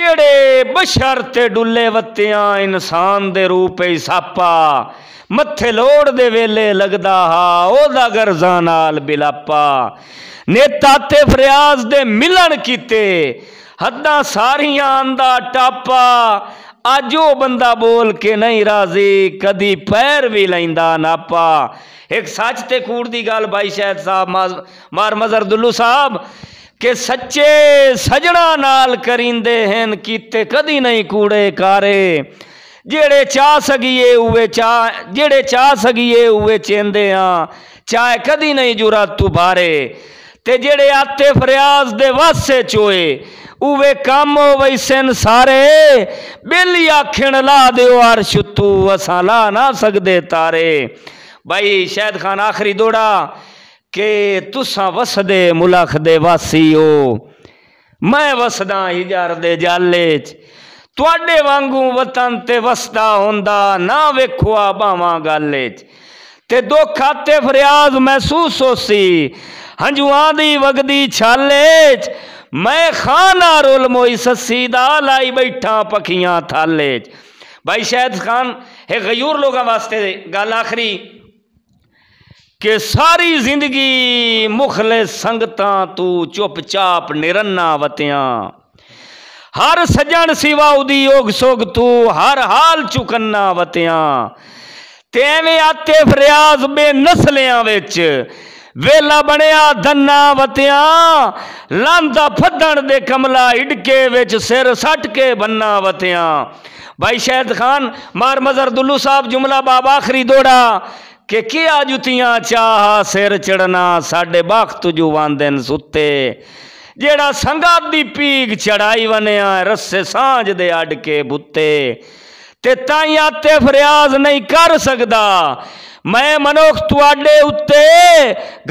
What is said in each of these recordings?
ਜਿਹੜੇ ਬਸ਼ਰ ਤੇ ਡੁੱਲੇ ਵਤਿਆਂ ਇਨਸਾਨ ਦੇ ਰੂਪ ਇਸਾਪਾ ਮੱਥੇ ਲੋੜ ਦੇ ਵੇਲੇ ਲੱਗਦਾ ਹਾ ਉਹਦਾ ਗਰਜ਼ਾਂ ਨਾਲ ਬਿਲਾਪਾ ਨੇਤਾ ਤੇ ਫਰਿਆਜ਼ ਦੇ ਮਿਲਣ ਕੀਤੇ ਹੱਦਾਂ ਸਾਰੀਆਂ ਆਂਦਾ ਟਾਪਾ ਅੱਜ ਉਹ ਬੰਦਾ ਬੋਲ ਕੇ ਨਹੀਂ ਰਾਜ਼ੀ ਕਦੀ ਪੈਰ ਵੀ ਲੈਂਦਾ ਨਾਪਾ ਇੱਕ ਸੱਚ ਤੇ ਕੂੜ ਦੀ ਗੱਲ ਬਾਈ ਸ਼ਾਇਦ ਸਾਹਿਬ ਮਾਰ ਮਜ਼ਰ ਦੁੱਲੂ ਸਾਹਿਬ કે સચ્ચે સજણા नाल કરીંદે હે કીતે કદી નહીં કૂડે કરે જેડે ચા સગીયે હુએ ચા જેડે ચા સગીયે હુએ ચંદયા ચાહે કદી નહીં જુરા તુબારે તે જેડે આતે ફરિયાઝ દે વાસે ચોએ ઓવે કામ હો વૈસન સારે બિલ આખણ લા દે ઓર છતુ વસા લા ના શકદે તારે ભાઈ શૈખદ ખાન આખરી દોડા કે તુસા વસદે મુલખ દે વાસી ઓ મે વસદા હજાર દે જલે ત્વાડે વાંગુ વતન તે વસતા હોંદા ના વેખવા બાવાں ગલ તે તે દુખાતે ફર્યાઝ મહેસૂસ હોસી હંજવાં દી વગદી છલે મે ખાના રુલમુઈ સસીદા લાઈ બેઠા પખિયા થલે ભાઈ શહદ ખાન હે ગયૂર લોગા વાસ્તે ગાલ આખરી ਕਿ ਸਾਰੀ ਜ਼ਿੰਦਗੀ ਮੁਖਲੇ ਸੰਗਤਾਂ ਤੂੰ ਚੁੱਪਚਾਪ ਨਿਰੰਨਾ ਵਤਿਆਂ ਹਰ ਸਜਣ ਸਿਵਾ ਉਦੀ ਯੋਗ ਸੋਗ ਤੂੰ ਹਰ ਹਾਲ ਚੁਕੰਨਾ ਵਤਿਆਂ ਤੇਵੇਂ ਆਤੇ ਫਰਿਆਜ਼ ਬੇ ਨਸਲਿਆਂ ਵਿੱਚ ਵੇਲਾ ਬਣਿਆ ਦੰਨਾ ਵਤਿਆਂ ਲਾਂਦਾ ਫੱਦਣ ਦੇ ਕਮਲਾ ਢਿੱਕੇ ਵਿੱਚ ਸਿਰ ਸੱਟ ਕੇ ਬੰਨਾ ਵਤਿਆਂ ਭਾਈ ਸ਼ਹਿਦ ਖਾਨ ਮਾਰ ਮਜ਼ਰ ਦੁੱਲੂ ਸਾਹਿਬ ਜੁਮਲਾ ਬਾਬ ਆਖਰੀ ਦੋੜਾ कि क्या जुतियां चाह सिर चढ़ना साढ़े बाख तुजू वांदे न सुत्ते जेड़ा दी पीक चढ़ाई वनेया रस्से सांझ दे अड के बुते ते ताई आते फरियाज नहीं कर सकता मैं मनुख तुडे उत्ते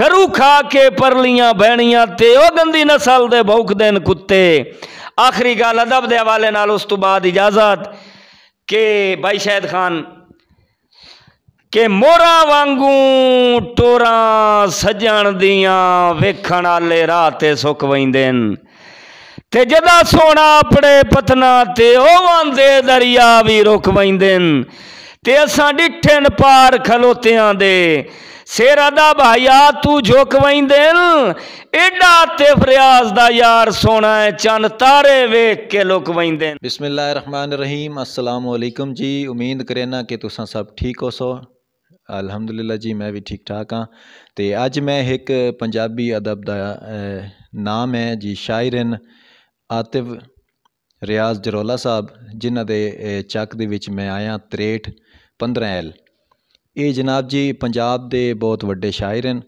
घरू खा के परलियां बहनिया ते ओ गंदी नस्ल दे भौक न कुत्ते आखिरी गल अदब दे हवाले नाल उस तो बाद इजाजत के भाई शहद खान કે મોરા વાંગું તોરા સજન દિયા વેખણ आले રાતે સુખ વઈંદેન તે જદા સોના અપડે પતના તે ઓ વાંદે દરિયા વીક વઈંદેન તેસા ઢીઠન પાર ખલોત્યા દે સેર આદા ભાયા તું જોક વઈંદેન એડા તફરિયાઝ દા યાર સોના ચન તારે વેખ કે લુક વઈંદે બismillah रहमान रहीम अस्सलाम वालेकुम जी उम्मीद કરેના કે તુસા સબ ઠીક હોસો ਅਲਹਮਦੁਲਿਲਾ ਜੀ ਮੈਂ ਵੀ ਠੀਕ ਠਾਕ ਹਾਂ ਤੇ ਅੱਜ ਮੈਂ ਇੱਕ ਪੰਜਾਬੀ ਅਦਬ ਦਾ ਨਾਮ ਹੈ ਜੀ ਸ਼ਾਇਰਨ ਆਤਿਵ ਰਿਆਜ਼ ਜਰੋਲਾ ਸਾਹਿਬ ਜਿਨ੍ਹਾਂ ਦੇ ਚੱਕ ਦੇ ਵਿੱਚ ਮੈਂ ਆਇਆ 63 15 ਐਲ ਇਹ ਜਨਾਬ ਜੀ ਪੰਜਾਬ ਦੇ ਬਹੁਤ ਵੱਡੇ ਸ਼ਾਇਰ ਹਨ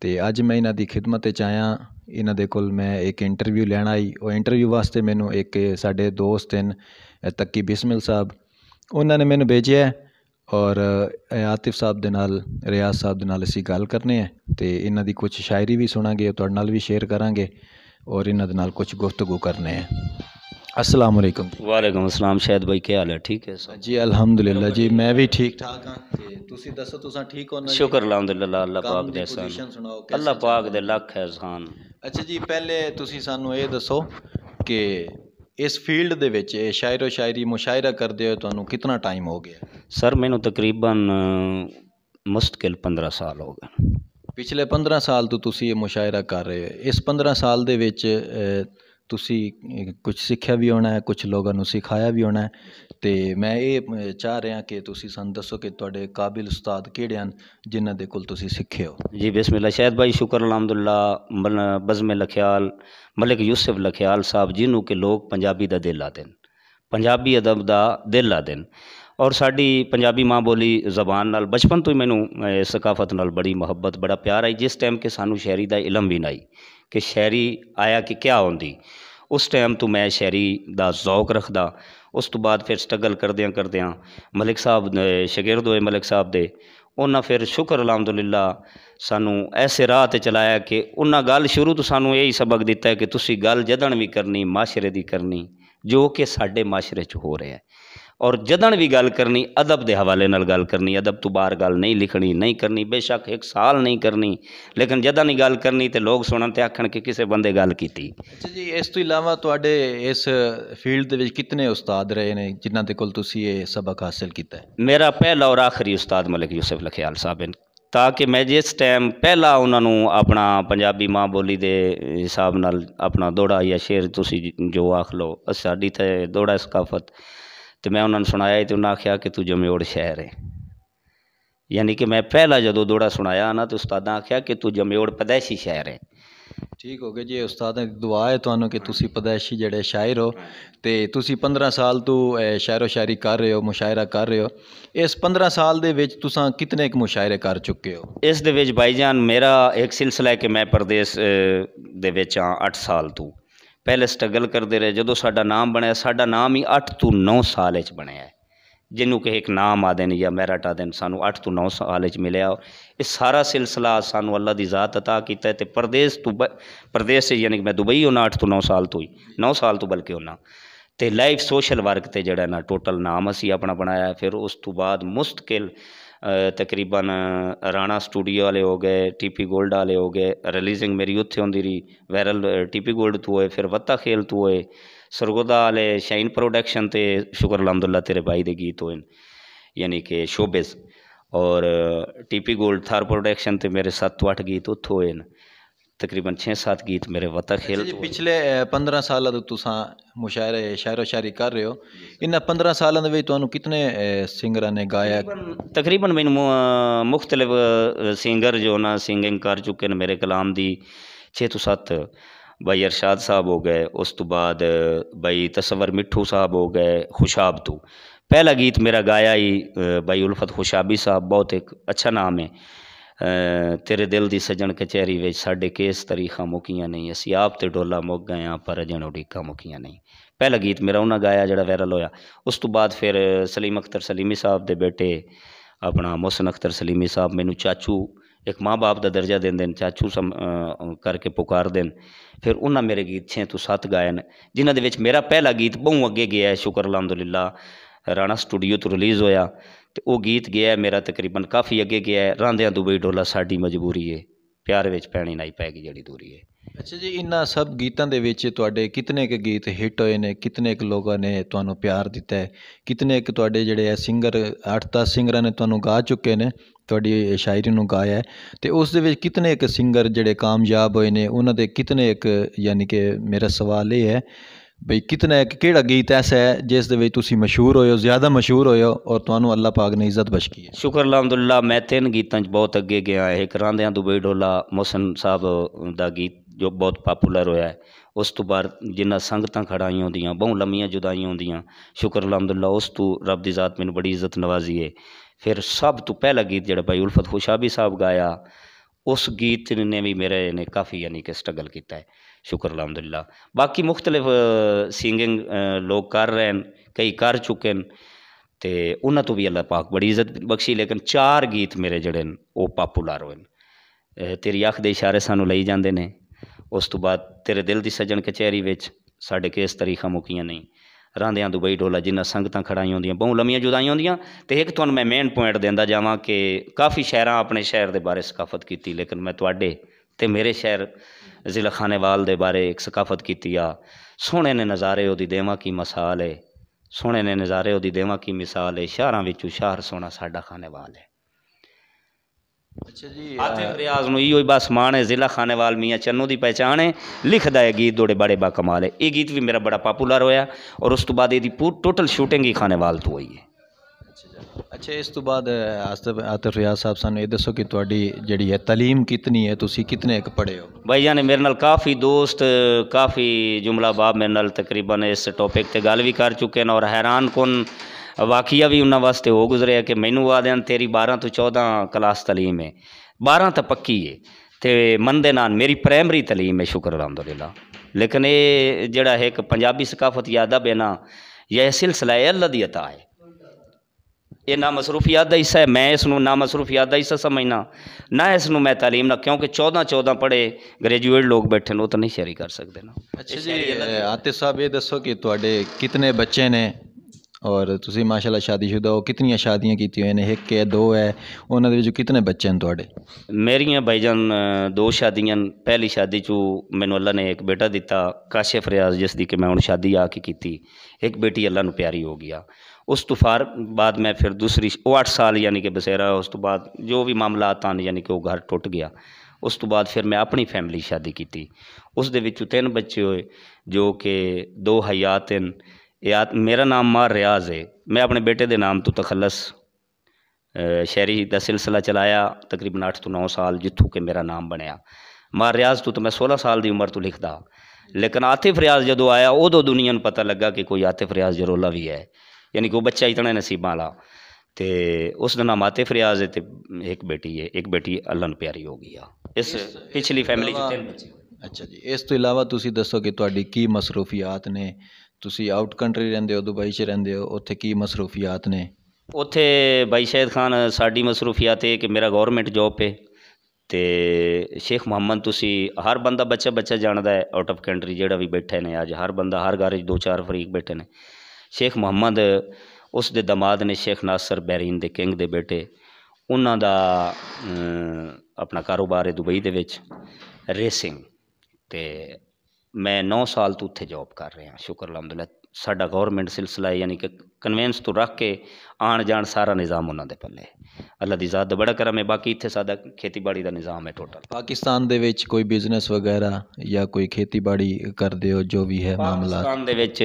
ਤੇ ਅੱਜ ਮੈਂ ਇਹਨਾਂ ਦੀ ਖਿਦਮਤ ਵਿੱਚ ਆਇਆ ਇਹਨਾਂ ਦੇ ਕੋਲ ਮੈਂ ਇੱਕ ਇੰਟਰਵਿਊ ਲੈਣ ਆਈ ਉਹ ਇੰਟਰਵਿਊ ਵਾਸਤੇ ਮੈਨੂੰ ਇੱਕ ਸਾਡੇ ਦੋਸਤ ਹਨ ਤੱਕੀ ਬਿਸਮਿਲ ਸਾਹਿਬ ਉਹਨਾਂ ਨੇ ਮੈਨੂੰ ਭੇਜਿਆ ਔਰ ਆਤਿਫ ਸਾਹਿਬ ਦੇ ਨਾਲ ਰਿਆਜ਼ ਸਾਹਿਬ ਦੇ ਨਾਲ ਅਸੀਂ ਗੱਲ ਕਰਨੇ ਹੈ ਤੇ ਇਹਨਾਂ ਦੀ ਕੁਝ ਸ਼ਾਇਰੀ ਵੀ ਸੁਣਾਂਗੇ ਤੁਹਾਡੇ ਨਾਲ ਵੀ ਸ਼ੇਅਰ ਕਰਾਂਗੇ ਔਰ ਇਹਨਾਂ ਦੇ ਨਾਲ ਕੁਝ ਗੁਫ਼ਤਗੂ ਕਰਨੇ ਹੈ ਅਸਲਾਮ ਅਲੈਕਮ ਵਾਲੇਕਮ ਅਸਲਾਮ ਸ਼ਾਇਦ ਭਾਈ ਕੀ ਹਾਲ ਹੈ ਠੀਕ ਹੈ ਸਰ ਜੀ ਅਲਹਮਦੁਲਿਲਾ ਜੀ ਮੈਂ ਵੀ ਠੀਕ ਠਾਕ ਹਾਂ ਤੇ ਤੁਸੀਂ ਦੱਸੋ ਤੁਸੀਂ ਠੀਕ ਹੋ ਨਾ ਸ਼ੁਕਰ ਅਲਹਮਦੁਲਿਲਾ ਅੱਲਾਹ ਪਾਕ ਦੇ ਅਹਿਸਾਨ ਅੱਲਾਹ ਪਾਕ ਦੇ ਲੱਖ ਅਹਿਸਾਨ ਅੱਛਾ ਜੀ ਪਹਿਲੇ ਤੁਸੀਂ ਸਾਨੂੰ ਇਹ ਦੱਸੋ ਕਿ ਇਸ ਫੀਲਡ ਦੇ ਵਿੱਚ ਇਹ ਸ਼ਾਇਰੋ ਸ਼ਾਇਰੀ ਮੁਸ਼ਾਇਰਾ ਕਰਦੇ ਹੋ ਤੁਹਾਨੂੰ ਕਿੰਨਾ ਟਾਈਮ ਹੋ ਗਿਆ ਸਰ ਮੈਨੂੰ ਤਕਰੀਬਨ ਮੁਸ਼ਕਿਲ 15 ਸਾਲ ਹੋ ਗਏ ਪਿਛਲੇ 15 ਸਾਲ ਤੋਂ ਤੁਸੀਂ ਇਹ ਮੁਸ਼ਾਇਰਾ ਕਰ ਰਹੇ ਹੋ ਇਸ 15 ਸਾਲ ਦੇ ਵਿੱਚ ਤੁਸੀਂ ਕੁਝ ਸਿੱਖਿਆ ਵੀ ਹੋਣਾ ਹੈ ਕੁਝ ਲੋਕਾਂ ਨੂੰ ਸਿਖਾਇਆ ਵੀ ਹੋਣਾ ਹੈ तो मैं ये चाह रहा कि तुम दसो कि काबिल उस्ताद किड़े जिन्हों के कोल तुम सीखे हो जी बिस्मिल्ला शायद भाई शुक्र अलहमदुल्ला मल बजमे लख्याल मलिक यूसुफ लख्याल साहब जिन्हों के लोग पंजाबी का दिल आते हैं पंजाबी अदब का दिल आते हैं और साबी माँ बोली जबान बचपन तो ही मैनू सकाफत न बड़ी मुहब्बत बड़ा प्यार आई जिस टाइम के सू शहरी का इलम भी नहीं कि शायरी आया कि क्या आँगी उस टाइम तो मैं शायरी का जौक रखदा ਉਸ ਤੋਂ ਬਾਅਦ ਫਿਰ ਸਟਰਗਲ ਕਰਦਿਆਂ ਕਰਦਿਆਂ ਮਲਿਕ ਸਾਹਿਬ ਸ਼ਾਗਿਰਦ ਹੋਏ ਮਲਿਕ ਸਾਹਿਬ ਦੇ ਉਹਨਾਂ ਫਿਰ ਸ਼ੁਕਰ ਅਲਹਮਦੁਲਿਲਾ ਸਾਨੂੰ ਐਸੇ ਰਾਹ ਤੇ ਚਲਾਇਆ ਕਿ ਉਹਨਾਂ ਗੱਲ ਸ਼ੁਰੂ ਤੋਂ ਸਾਨੂੰ ਇਹ ਹੀ ਸਬਕ ਦਿੱਤਾ ਕਿ ਤੁਸੀਂ ਗੱਲ ਜਦਣ ਵੀ ਕਰਨੀ ਮਾਸ਼ਰੇ ਦੀ ਕਰਨੀ ਜੋ ਕਿ ਸਾਡੇ ਮਾਸ਼ਰੇ 'ਚ ਹੋ ਰਿਹਾ ਹੈ ਔਰ ਜਦਣ ਵੀ ਗੱਲ ਕਰਨੀ ਅਦਬ ਦੇ ਹਵਾਲੇ ਨਾਲ ਗੱਲ ਕਰਨੀ ਅਦਬ ਤੋਂ ਬਾਹਰ ਗੱਲ ਨਹੀਂ ਲਿਖਣੀ ਨਹੀਂ ਕਰਨੀ ਬੇਸ਼ੱਕ ਇੱਕ ਸਾਲ ਨਹੀਂ ਕਰਨੀ ਲੇਕਿਨ ਜਦਾਂ ਨਹੀਂ ਗੱਲ ਕਰਨੀ ਤੇ ਲੋਕ ਸੁਣਨ ਤੇ ਆਖਣ ਕਿ ਕਿਸੇ ਬੰਦੇ ਗੱਲ ਕੀਤੀ ਅੱਛਾ ਜੀ ਇਸ ਤੋਂ ਇਲਾਵਾ ਤੁਹਾਡੇ ਇਸ ਫੀਲਡ ਦੇ ਵਿੱਚ ਕਿੰਨੇ ਉਸਤਾਦ ਰਹੇ ਨੇ ਜਿਨ੍ਹਾਂ ਦੇ ਕੋਲ ਤੁਸੀਂ ਇਹ ਸਬਕ ਹਾਸਲ ਕੀਤਾ ਮੇਰਾ ਪਹਿਲਾ ਔਰ ਆਖਰੀ ਉਸਤਾਦ ਮਲਿਕ ਯੂਸਫ ਲਖਿਆਲ ਸਾਹਿਬ ਹਨ ਤਾਂ ਕਿ ਮੈਂ ਜਿਸ ਟਾਈਮ ਪਹਿਲਾ ਉਹਨਾਂ ਨੂੰ ਆਪਣਾ ਪੰਜਾਬੀ ਮਾਂ ਬੋਲੀ ਦੇ ਹਿਸਾਬ ਨਾਲ ਆਪਣਾ ਦੋੜਾ ਜਾਂ ਸ਼ੇਰ ਤੁਸੀਂ ਜੋ ਆਖ ਲਓ ਸਾਡੀ ਤੇ ਦੋੜਾ ਸਕਾਫਤ ਤੇ ਮੈਂ ਉਹਨਾਂ ਨੂੰ ਸੁਣਾਇਆ ਤੇ ਉਹਨਾਂ ਆਖਿਆ ਕਿ ਤੂੰ ਜਮਿਓੜ ਸ਼ਹਿਰ ਹੈ ਯਾਨੀ ਕਿ ਮੈਂ ਪਹਿਲਾ ਜਦੋਂ ਦੋੜਾ ਸੁਣਾਇਆ ਨਾ ਤੇ ਉਸਤਾਦਾਂ ਆਖਿਆ ਕਿ ਤੂੰ ਜਮਿਓੜ ਪਦੈਸ਼ੀ ਸ਼ਾਇਰ ਹੈ ਠੀਕ ਹੋ ਗਿਆ ਜੀ ਉਸਤਾਦਾਂ ਦੀ ਦੁਆ ਹੈ ਤੁਹਾਨੂੰ ਕਿ ਤੁਸੀਂ ਪਦੈਸ਼ੀ ਜਿਹੜੇ ਸ਼ਾਇਰ ਹੋ ਤੇ ਤੁਸੀਂ 15 ਸਾਲ ਤੋਂ ਸ਼ਾਇਰੋ ਸ਼ਾਇਰੀ ਕਰ ਰਹੇ ਹੋ ਮੁਸ਼ਾਇਰਾ ਕਰ ਰਹੇ ਹੋ ਇਸ 15 ਸਾਲ ਦੇ ਵਿੱਚ ਤੁਸੀਂ ਕਿੰਨੇ ਕੁ ਮੁਸ਼ਾਇਰੇ ਕਰ ਚੁੱਕੇ ਹੋ ਇਸ ਦੇ ਵਿੱਚ ਜਾਨ ਮੇਰਾ ਇੱਕ ਸਿਲਸਿਲਾ ਹੈ ਕਿ ਮੈਂ ਪਰਦੇਸ ਦੇ ਵਿੱਚ ਆ 8 ਸਾਲ ਤੋਂ ਪਹਿਲੇ ਸਟਰਗਲ ਕਰਦੇ ਰਹੇ ਜਦੋਂ ਸਾਡਾ ਨਾਮ ਬਣਿਆ ਸਾਡਾ ਨਾਮ ਹੀ 8 ਤੋਂ 9 ਸਾਲ ਵਿੱਚ ਬਣਿਆ ਜਿਹਨੂੰ ਕਿ ਇੱਕ ਨਾਮ ਆ ਦੇਣ ਜਾਂ ਮੈਰਟ ਆ ਦੇਣ ਸਾਨੂੰ 8 ਤੋਂ 9 ਸਾਲ ਵਿੱਚ ਮਿਲਿਆ ਇਹ ਸਾਰਾ ਸਿਲਸਿਲਾ ਸਾਨੂੰ ਅੱਲਾ ਦੀ ਜ਼ਾਤ عطا ਕੀਤਾ ਤੇ ਪਰਦੇਸ ਤੋਂ ਪਰਦੇਸ ਯਾਨੀ ਕਿ ਮੈਂ ਦੁਬਈ ਉਹਨਾਂ 8 ਤੋਂ 9 ਸਾਲ ਤੋਂ ਹੀ 9 ਸਾਲ ਤੋਂ ਬਲਕਿ ਉਹਨਾਂ ਤੇ ਲਾਈਫ ਸੋਸ਼ਲ ਵਰਕ ਤੇ ਜਿਹੜਾ ਨਾ ਟੋਟਲ ਨਾਮ ਅਸੀਂ ਆਪਣਾ ਬਣਾਇਆ ਫਿਰ ਉਸ ਤੋਂ ਬਾਅਦ ਮੁਸਤਕਿਲ तकरीबन राणा स्टूडियो आह्ले हो गए टी पी गोल्ड आह्ले हो गे रिलीजिंग मेरी उत्थै होंदी रेही वायरल टी पी गोल्ड तू होए फिर वत्ता खेल तू होए सरगोदा आह्ले शाइन प्रोडक्शन ते शुक्र अलहमदुल्ला तेरे भाई दे गीत होए यानी कि शोबिस और टीपी गोल्ड थार प्रोडक्शन ते मेरे सत्त अट्ठ गीत उत्थूं होए न तकरीबन छः सात गीत मेरे वता अच्छा खेल जी, ਪਿਛਲੇ 15 ਸਾਲਾਂ ਤੋਂ ਤੁਸੀਂ ਮੁਸ਼ਾਇਰੇ ਸ਼ਾਇਰੋ ਸ਼ਾਇਰੀ ਕਰ ਰਹੇ ਹੋ ਇਹਨਾਂ 15 ਸਾਲਾਂ ਦੇ ਵਿੱਚ ਤੁਹਾਨੂੰ ਕਿੰਨੇ ਸਿੰਗਰਾਂ ਨੇ ਗਾਇਆ ਤਕਰੀਬਨ ਮੈਨੂੰ ਮੁxtਲਫ ਸਿੰਗਰ ਜੋ ਨਾ ਸਿੰਗਿੰਗ ਕਰ ਚੁੱਕੇ ਨੇ ਮੇਰੇ भाई अरशाद साहब हो गए उस तो बाद भाई तस्वर मिठू साहब हो गए खुशाब तू तो। पहला गीत मेरा गाया ही भाई उल्फत खुशाबी साहब बहुत एक अच्छा नाम है ਤੇਰੇ ਦਿਲ ਦੀ ਸਜਣ ਕਚਹਿਰੀ ਵਿੱਚ ਸਾਡੇ ਕੇਸ ਤਰੀਖਾ ਮੁਕੀਆਂ ਨਹੀਂ ਅਸੀਂ ਆਪ ਤੇ ਡੋਲਾ ਮੁੱਕ ਗਏ ਆ ਪਰ ਅਜਣ ਉਡੀਕਾਂ ਮੁਕੀਆਂ ਨਹੀਂ ਪਹਿਲਾ ਗੀਤ ਮੇਰਾ ਉਹਨਾਂ ਗਾਇਆ ਜਿਹੜਾ ਵਾਇਰਲ ਹੋਇਆ ਉਸ ਤੋਂ ਬਾਅਦ ਫਿਰ ਸਲੀਮ ਅਖਤਰ ਸਲੀਮੀ ਸਾਹਿਬ ਦੇ ਬੇਟੇ ਆਪਣਾ ਮੋਹਸਨ ਅਖਤਰ ਸਲੀਮੀ ਸਾਹਿਬ ਮੈਨੂੰ ਚਾਚੂ ਇੱਕ ਮਾਂ-ਬਾਪ ਦਾ ਦਰਜਾ ਦਿੰਦੇ ਨੇ ਚਾਚੂ ਸਮ ਕਰਕੇ ਪੁਕਾਰਦੇ ਨੇ ਫਿਰ ਉਹਨਾਂ ਮੇਰੇ ਗੀਤ 6 ਤੋਂ 7 ਗਾਏ ਨੇ ਜਿਨ੍ਹਾਂ ਦੇ ਵਿੱਚ ਮੇਰਾ ਪਹਿਲਾ ਗੀਤ ਬਹੁ ਅੱਗੇ ਗਿਆ ਸ਼ੁਕਰ ਅਲਹਮਦੁਲਿਲਾ ਰਾਣਾ ਸਟੂਡੀਓ ਤੋਂ ਰਿਲੀਜ਼ ਹੋਇਆ ਤੇ ਉਹ ਗੀਤ ਗਿਆ ਮੇਰਾ ਤਕਰੀਬਨ ਕਾਫੀ ਅੱਗੇ ਗਿਆ ਰਾਂਦਿਆਂ ਦੁਬਈ ਡੋਲਾ ਸਾਡੀ ਮਜਬੂਰੀ ਏ ਪਿਆਰ ਵਿੱਚ ਪੈਣੀ ਨਹੀਂ ਪੈਗੀ ਜਿਹੜੀ ਦੂਰੀ ਏ ਅੱਛਾ ਜੀ ਇੰਨਾ ਸਭ ਗੀਤਾਂ ਦੇ ਵਿੱਚ ਤੁਹਾਡੇ ਕਿਤਨੇ ਕ ਗੀਤ ਹਿੱਟ ਹੋਏ ਨੇ ਕਿਤਨੇ ਕ ਲੋਕਾਂ ਨੇ ਤੁਹਾਨੂੰ ਪਿਆਰ ਦਿੱਤਾ ਹੈ ਕਿਤਨੇ ਕ ਤੁਹਾਡੇ ਜਿਹੜੇ ਐ ਸਿੰਗਰ 8-10 ਸਿੰਗਰਾਂ ਨੇ ਤੁਹਾਨੂੰ ਗਾ ਚੁੱਕੇ ਨੇ ਤੁਹਾਡੀ ਸ਼ਾਇਰੀ ਨੂੰ ਗਾਇਆ ਹੈ ਤੇ ਉਸ ਦੇ ਵਿੱਚ ਕਿਤਨੇ ਕ ਸਿੰਗਰ ਜਿਹੜੇ ਕਾਮਯਾਬ ਹੋਏ ਨੇ ਉਹਨਾਂ ਦੇ ਕਿਤਨੇ ਕ ਯਾਨੀ ਕਿ ਮੇਰਾ ਸਵਾਲ ਇਹ ਹੈ ਬਈ ਕਿਤਨਾ ਕਿਹੜਾ ਗੀਤ ਐਸਾ ਹੈ ਜਿਸ ਦੇ ਵਿੱਚ ਤੁਸੀਂ ਮਸ਼ਹੂਰ ਹੋਏ ਹੋ ਜ਼ਿਆਦਾ ਮਸ਼ਹੂਰ ਹੋਏ ਹੋ ਔਰ ਤੁਹਾਨੂੰ ਅੱਲਾਹ ਪਾਕ ਨੇ ਇੱਜ਼ਤ ਬਖਸ਼ੀ ਹੈ ਸ਼ੁਕਰ ਅਲਹਮਦੁਲਿਲਾ ਮੈਂ ਤਿੰਨ ਗੀਤਾਂ 'ਚ ਬਹੁਤ ਅੱਗੇ ਗਿਆ ਇੱਕ ਰਾਂਦਿਆਂ ਦੁਬਈ ਡੋਲਾ ਮੋਸਨ ਸਾਹਿਬ ਦਾ ਗੀਤ ਜੋ ਬਹੁਤ ਪਪੂਲਰ ਹੋਇਆ ਉਸ ਤੋਂ ਬਾਅਦ ਜਿੰਨਾ ਸੰਗਤਾਂ ਖੜਾਈਆਂ ਹੁੰਦੀਆਂ ਬਹੁ ਲੰਮੀਆਂ ਜੁਦਾਈਆਂ ਹੁੰਦੀਆਂ ਸ਼ੁਕਰ ਅਲਹਮਦੁਲਿਲਾ ਉਸ ਤੋਂ ਰੱਬ ਦੀ ਜ਼ਾਤ ਮੈਨੂੰ ਬੜੀ ਇੱਜ਼ਤ ਨਵਾਜ਼ੀ ਹੈ ਫਿਰ ਸਭ ਤੋਂ ਪਹਿਲਾ ਗੀਤ ਜਿਹੜਾ ਭਾਈ ਉਲਫਤ ਖੁਸ਼ਾਬੀ ਸਾਹਿਬ ਗਾਇਆ ਉਸ ਗੀਤ ਨੇ ਵੀ ਮੇਰੇ ਨੇ ਕਾਫੀ ਯਾਨੀ ਕਿ ਸਟਰਗਲ ਕੀਤਾ ਹੈ शुक्र अलहमदिल्ला बाकी मुख्तलिफ सिंगिंग लोग कर रहे हैं कई कर चुके हैं तो उन्हें तो भी अल्लाह पाक बड़ी इज्जत बख्शी लेकिन चार गीत मेरे जोड़े ने पापूलर होए तेरी अख के इशारे सानू लई जाते हैं उस तो बाद तेरे दिल की सजन कचहरी में साढ़े केस तरीखा मुकिया नहीं ਰਾਂਦਿਆਂ ਦੁਬਈ ਢੋਲਾ ਜਿੰਨਾ ਸੰਗਤਾਂ ਖੜਾਈ ਹੁੰਦੀਆਂ ਬਹੁ ਲੰਮੀਆਂ ਜੁਦਾਈਆਂ ਹੁੰਦੀਆਂ ਤੇ ਇੱਕ ਤੁਹਾਨੂੰ ਮੈਂ ਮੇਨ ਪੁਆਇੰਟ ਦਿੰਦਾ ਜਾਵਾਂ ਕਿ ਕਾਫੀ ਸ਼ਹਿਰਾਂ ਆਪਣੇ ਸ਼ਹਿਰ ਦੇ ਬਾਰੇ ਸਕਾਫਤ ਕੀਤੀ ਲੇਕਿਨ ਮੈਂ ਤੁਹਾਡੇ ਤੇ ਮੇਰੇ ਸ਼ਹਿਰ ज़िला खानेवाल के बारे एक सकाफत की आ सोने ने नज़ारे वो देव की मसाल है सोने ने नज़ारे वो देव की मिसाल है शहर शहर सोना साढ़ा खानेवाल है अच्छा रियाज बस माण है जिला खानेवाल मियाँ चन्नू की पहचान है लिखता है गीत दौड़े बड़े बा कमाल है यीत भी मेरा बड़ा पापूलर होया उस तो बाद टोटल शूटिंग ही खानेवाल तो हुई है अच्छा इस तू तो बाद आतिफ रियाज साहब सू दसो कि थोड़ी जी है तलीम कितनी है तुम कितने एक पढ़े हो भाई जान मेरे नाल काफ़ी दोस्त काफ़ी जुमला बाब मेरे नाल तकरीबन इस टॉपिक से गल भी कर चुके हैं और हैरान कौन वाकिया भी उन्होंने वास्ते हो गुजरे कि मैनू आदि तेरी बारह तो चौदह कलास तलीम है बारह तो पक्की है तो मन दे मेरी प्रायमरी तलीम है शुक्र अलहमद लाला लेकिन ये जड़ा है एक पंजाबी सकाफत यादव है ना यह सिलसिला है अल्लाह की अता है ਇਹ ਨਾ ਮਸਰੂਫੀਅਤ ਦਾ ਹਿੱਸਾ ਹੈ ਮੈਂ ਇਸ ਨੂੰ ਨਾ ਮਸਰੂਫੀਅਤ ਦਾ ਹਿੱਸਾ ਸਮਝਣਾ ਨਾ ਇਸ ਨੂੰ ਮੈਂ تعلیم ਨਾ ਕਿਉਂਕਿ 14 14 ਪੜੇ ਗ੍ਰੈਜੂਏਟ ਲੋਕ ਬੈਠੇ ਨੇ ਉਹ ਤਾਂ ਨਹੀਂ ਸ਼ੇਅਰੀ ਕਰ ਸਕਦੇ ਨਾ ਅੱਛਾ ਜੀ ਆਤਿਫ ਸਾਹਿਬ ਇਹ ਦੱਸੋ ਕਿ ਤੁਹਾਡੇ ਕਿੰਨੇ ਬੱਚੇ ਨੇ ਔਰ ਤੁਸੀਂ ਮਾਸ਼ਾਅੱਲਾ ਸ਼ਾਦੀशुदा ਹੋ ਕਿੰਨੀਆਂ ਸ਼ਾਦੀਆਂ ਕੀਤੀ ਹੋਈਆਂ ਨੇ ਇੱਕ ਹੈ ਦੋ ਹੈ ਉਹਨਾਂ ਦੇ ਵਿੱਚ ਕਿੰਨੇ ਬੱਚੇ ਨੇ ਤੁਹਾਡੇ ਮੇਰੀਆਂ ਭਾਈਜਾਨ ਦੋ ਸ਼ਾਦੀਆਂ ਪਹਿਲੀ ਸ਼ਾਦੀ ਚ ਮੈਨੂੰ ਅੱਲਾ ਨੇ ਇੱਕ ਬੇਟਾ ਦਿੱਤਾ ਕਾਸ਼ਿਫ ਰਿਆਜ਼ ਜਿਸ ਦੀ ਕਿ ਮੈਂ ਹੁਣ ਸ਼ਾਦੀ ਆ ਕੇ ਕੀਤੀ ਇੱਕ ਬੇਟੀ ਅੱਲਾ ਨੂੰ ਪਿਆਰੀ ਹੋ ਗਿਆ उस तो फार बाद में फिर दूसरी वो अठ साल यानी कि बसेरा उस तो बाद जो भी मामला आता यानी कि वह घर टुट गया उस तो बाद फिर मैं अपनी फैमिली शादी की उस तीन बच्चे हुए जो कि दो हयात इन या मेरा नाम मार रियाज है मैं अपने बेटे के नाम तो तखलस शहरी का सिलसिला चलाया तकरीबन अठ तो नौ साल जितों के मेरा नाम बनया मार रियाज तो, तो मैं सोलह साल की उम्र तो लिखता लेकिन आतिफ रियाज जो आया उदो दुनिया को पता लगा कि कोई आतिफ रियाज जरोला भी है यानी कि ਬੱਚਾ बच्चा इतना नसीब ਤੇ ਉਸ ਦਾ ਨਾਮ ਆਤੇ ਫਰਿਆਜ਼ ਹੈ ਤੇ ਇੱਕ ਬੇਟੀ ਹੈ ਇੱਕ ਬੇਟੀ ਅੱਲਾ ਨੂੰ ਪਿਆਰੀ ਹੋ ਗਈ ਆ ਇਸ ਪਿਛਲੀ ਫੈਮਿਲੀ ਚ ਤਿੰਨ ਬੱਚੇ ਅੱਛਾ ਜੀ ਇਸ ਤੋਂ ਇਲਾਵਾ ਤੁਸੀਂ ਦੱਸੋ ਕਿ ਤੁਹਾਡੀ ਕੀ ਮਸਰੂਫੀਅਤ ਨੇ ਤੁਸੀਂ ਆਊਟ ਕੰਟਰੀ ਰਹਿੰਦੇ ਹੋ ਦੁਬਈ 'ਚ ਰਹਿੰਦੇ ਹੋ ਉੱਥੇ ਕੀ ਮਸਰੂਫੀਅਤ ਨੇ ਉੱਥੇ ਬਾਈ ਸ਼ਾਹਿਦ ਖਾਨ ਸਾਡੀ ਮਸਰੂਫੀਅਤ ਹੈ ਕਿ ਮੇਰਾ ਗਵਰਨਮੈਂਟ ਜੌਬ ਹੈ ਤੇ ਸ਼ੇਖ ਮੁਹੰਮਦ ਤੁਸੀਂ ਹਰ ਬੰਦਾ ਬੱਚਾ ਬੱਚਾ ਜਾਣਦਾ ਹੈ ਆਊਟ ਆਫ ਕੰਟਰੀ ਜਿਹੜਾ ਵੀ ਬੈਠੇ ਨੇ ਅੱਜ ਹਰ ਬੰਦਾ ਹਰ ਘਰ 'ਚ ਦੋ ਚਾਰ ਫਰੀਕ ਬੈਠੇ ਨੇ ਸ਼ੇਖ ਮੁਹੰਮਦ ਉਸ ਦੇ ਦਮਾਦ ਨੇ ਸ਼ੇਖ ਨਾਸਰ ਬੈਰੀਨ ਦੇ ਕਿੰਗ ਦੇ ਬੇਟੇ ਉਹਨਾਂ ਦਾ ਆਪਣਾ ਕਾਰੋਬਾਰ ਹੈ ਦੁਬਈ ਦੇ ਵਿੱਚ ਰੇਸਿੰਗ ਤੇ ਮੈਂ 9 ਸਾਲ ਤੋਂ ਉੱਥੇ ਜੌਬ ਕਰ ਰਿਹਾ ਸ਼ੁਕਰ ਅਲਹਮਦੁਲਿਲਾ ਸਾਡਾ ਗਵਰਨਮੈਂਟ ਸਿਲਸਿਲਾ ਯਾਨੀ ਕਿ ਕਨਵੈਂਸ ਤੋਂ ਰੱਖ ਕੇ ਆਣ ਜਾਣ ਸਾਰਾ ਨਿਜ਼ਾਮ ਉਹਨਾਂ ਦੇ ਪੱਲੇ ਅੱਲਾ ਦੀ ਜ਼ਾਤ ਦਾ ਬੜਾ ਕਰਮ ਹੈ ਬਾਕੀ ਇੱਥੇ ਸਾਡਾ ਖੇਤੀਬਾੜੀ ਦਾ ਨਿਜ਼ਾਮ ਹੈ ਟੋਟਲ ਪਾਕਿਸਤਾਨ ਦੇ ਵਿੱਚ ਕੋਈ ਬਿਜ਼ਨਸ ਵਗੈਰਾ ਜਾਂ ਕੋਈ ਖੇਤੀਬਾੜੀ ਕਰਦੇ ਹੋ ਜੋ ਵੀ ਹੈ ਮਾਮਲਾ ਪਾਕਿਸਤਾਨ ਦੇ ਵਿੱਚ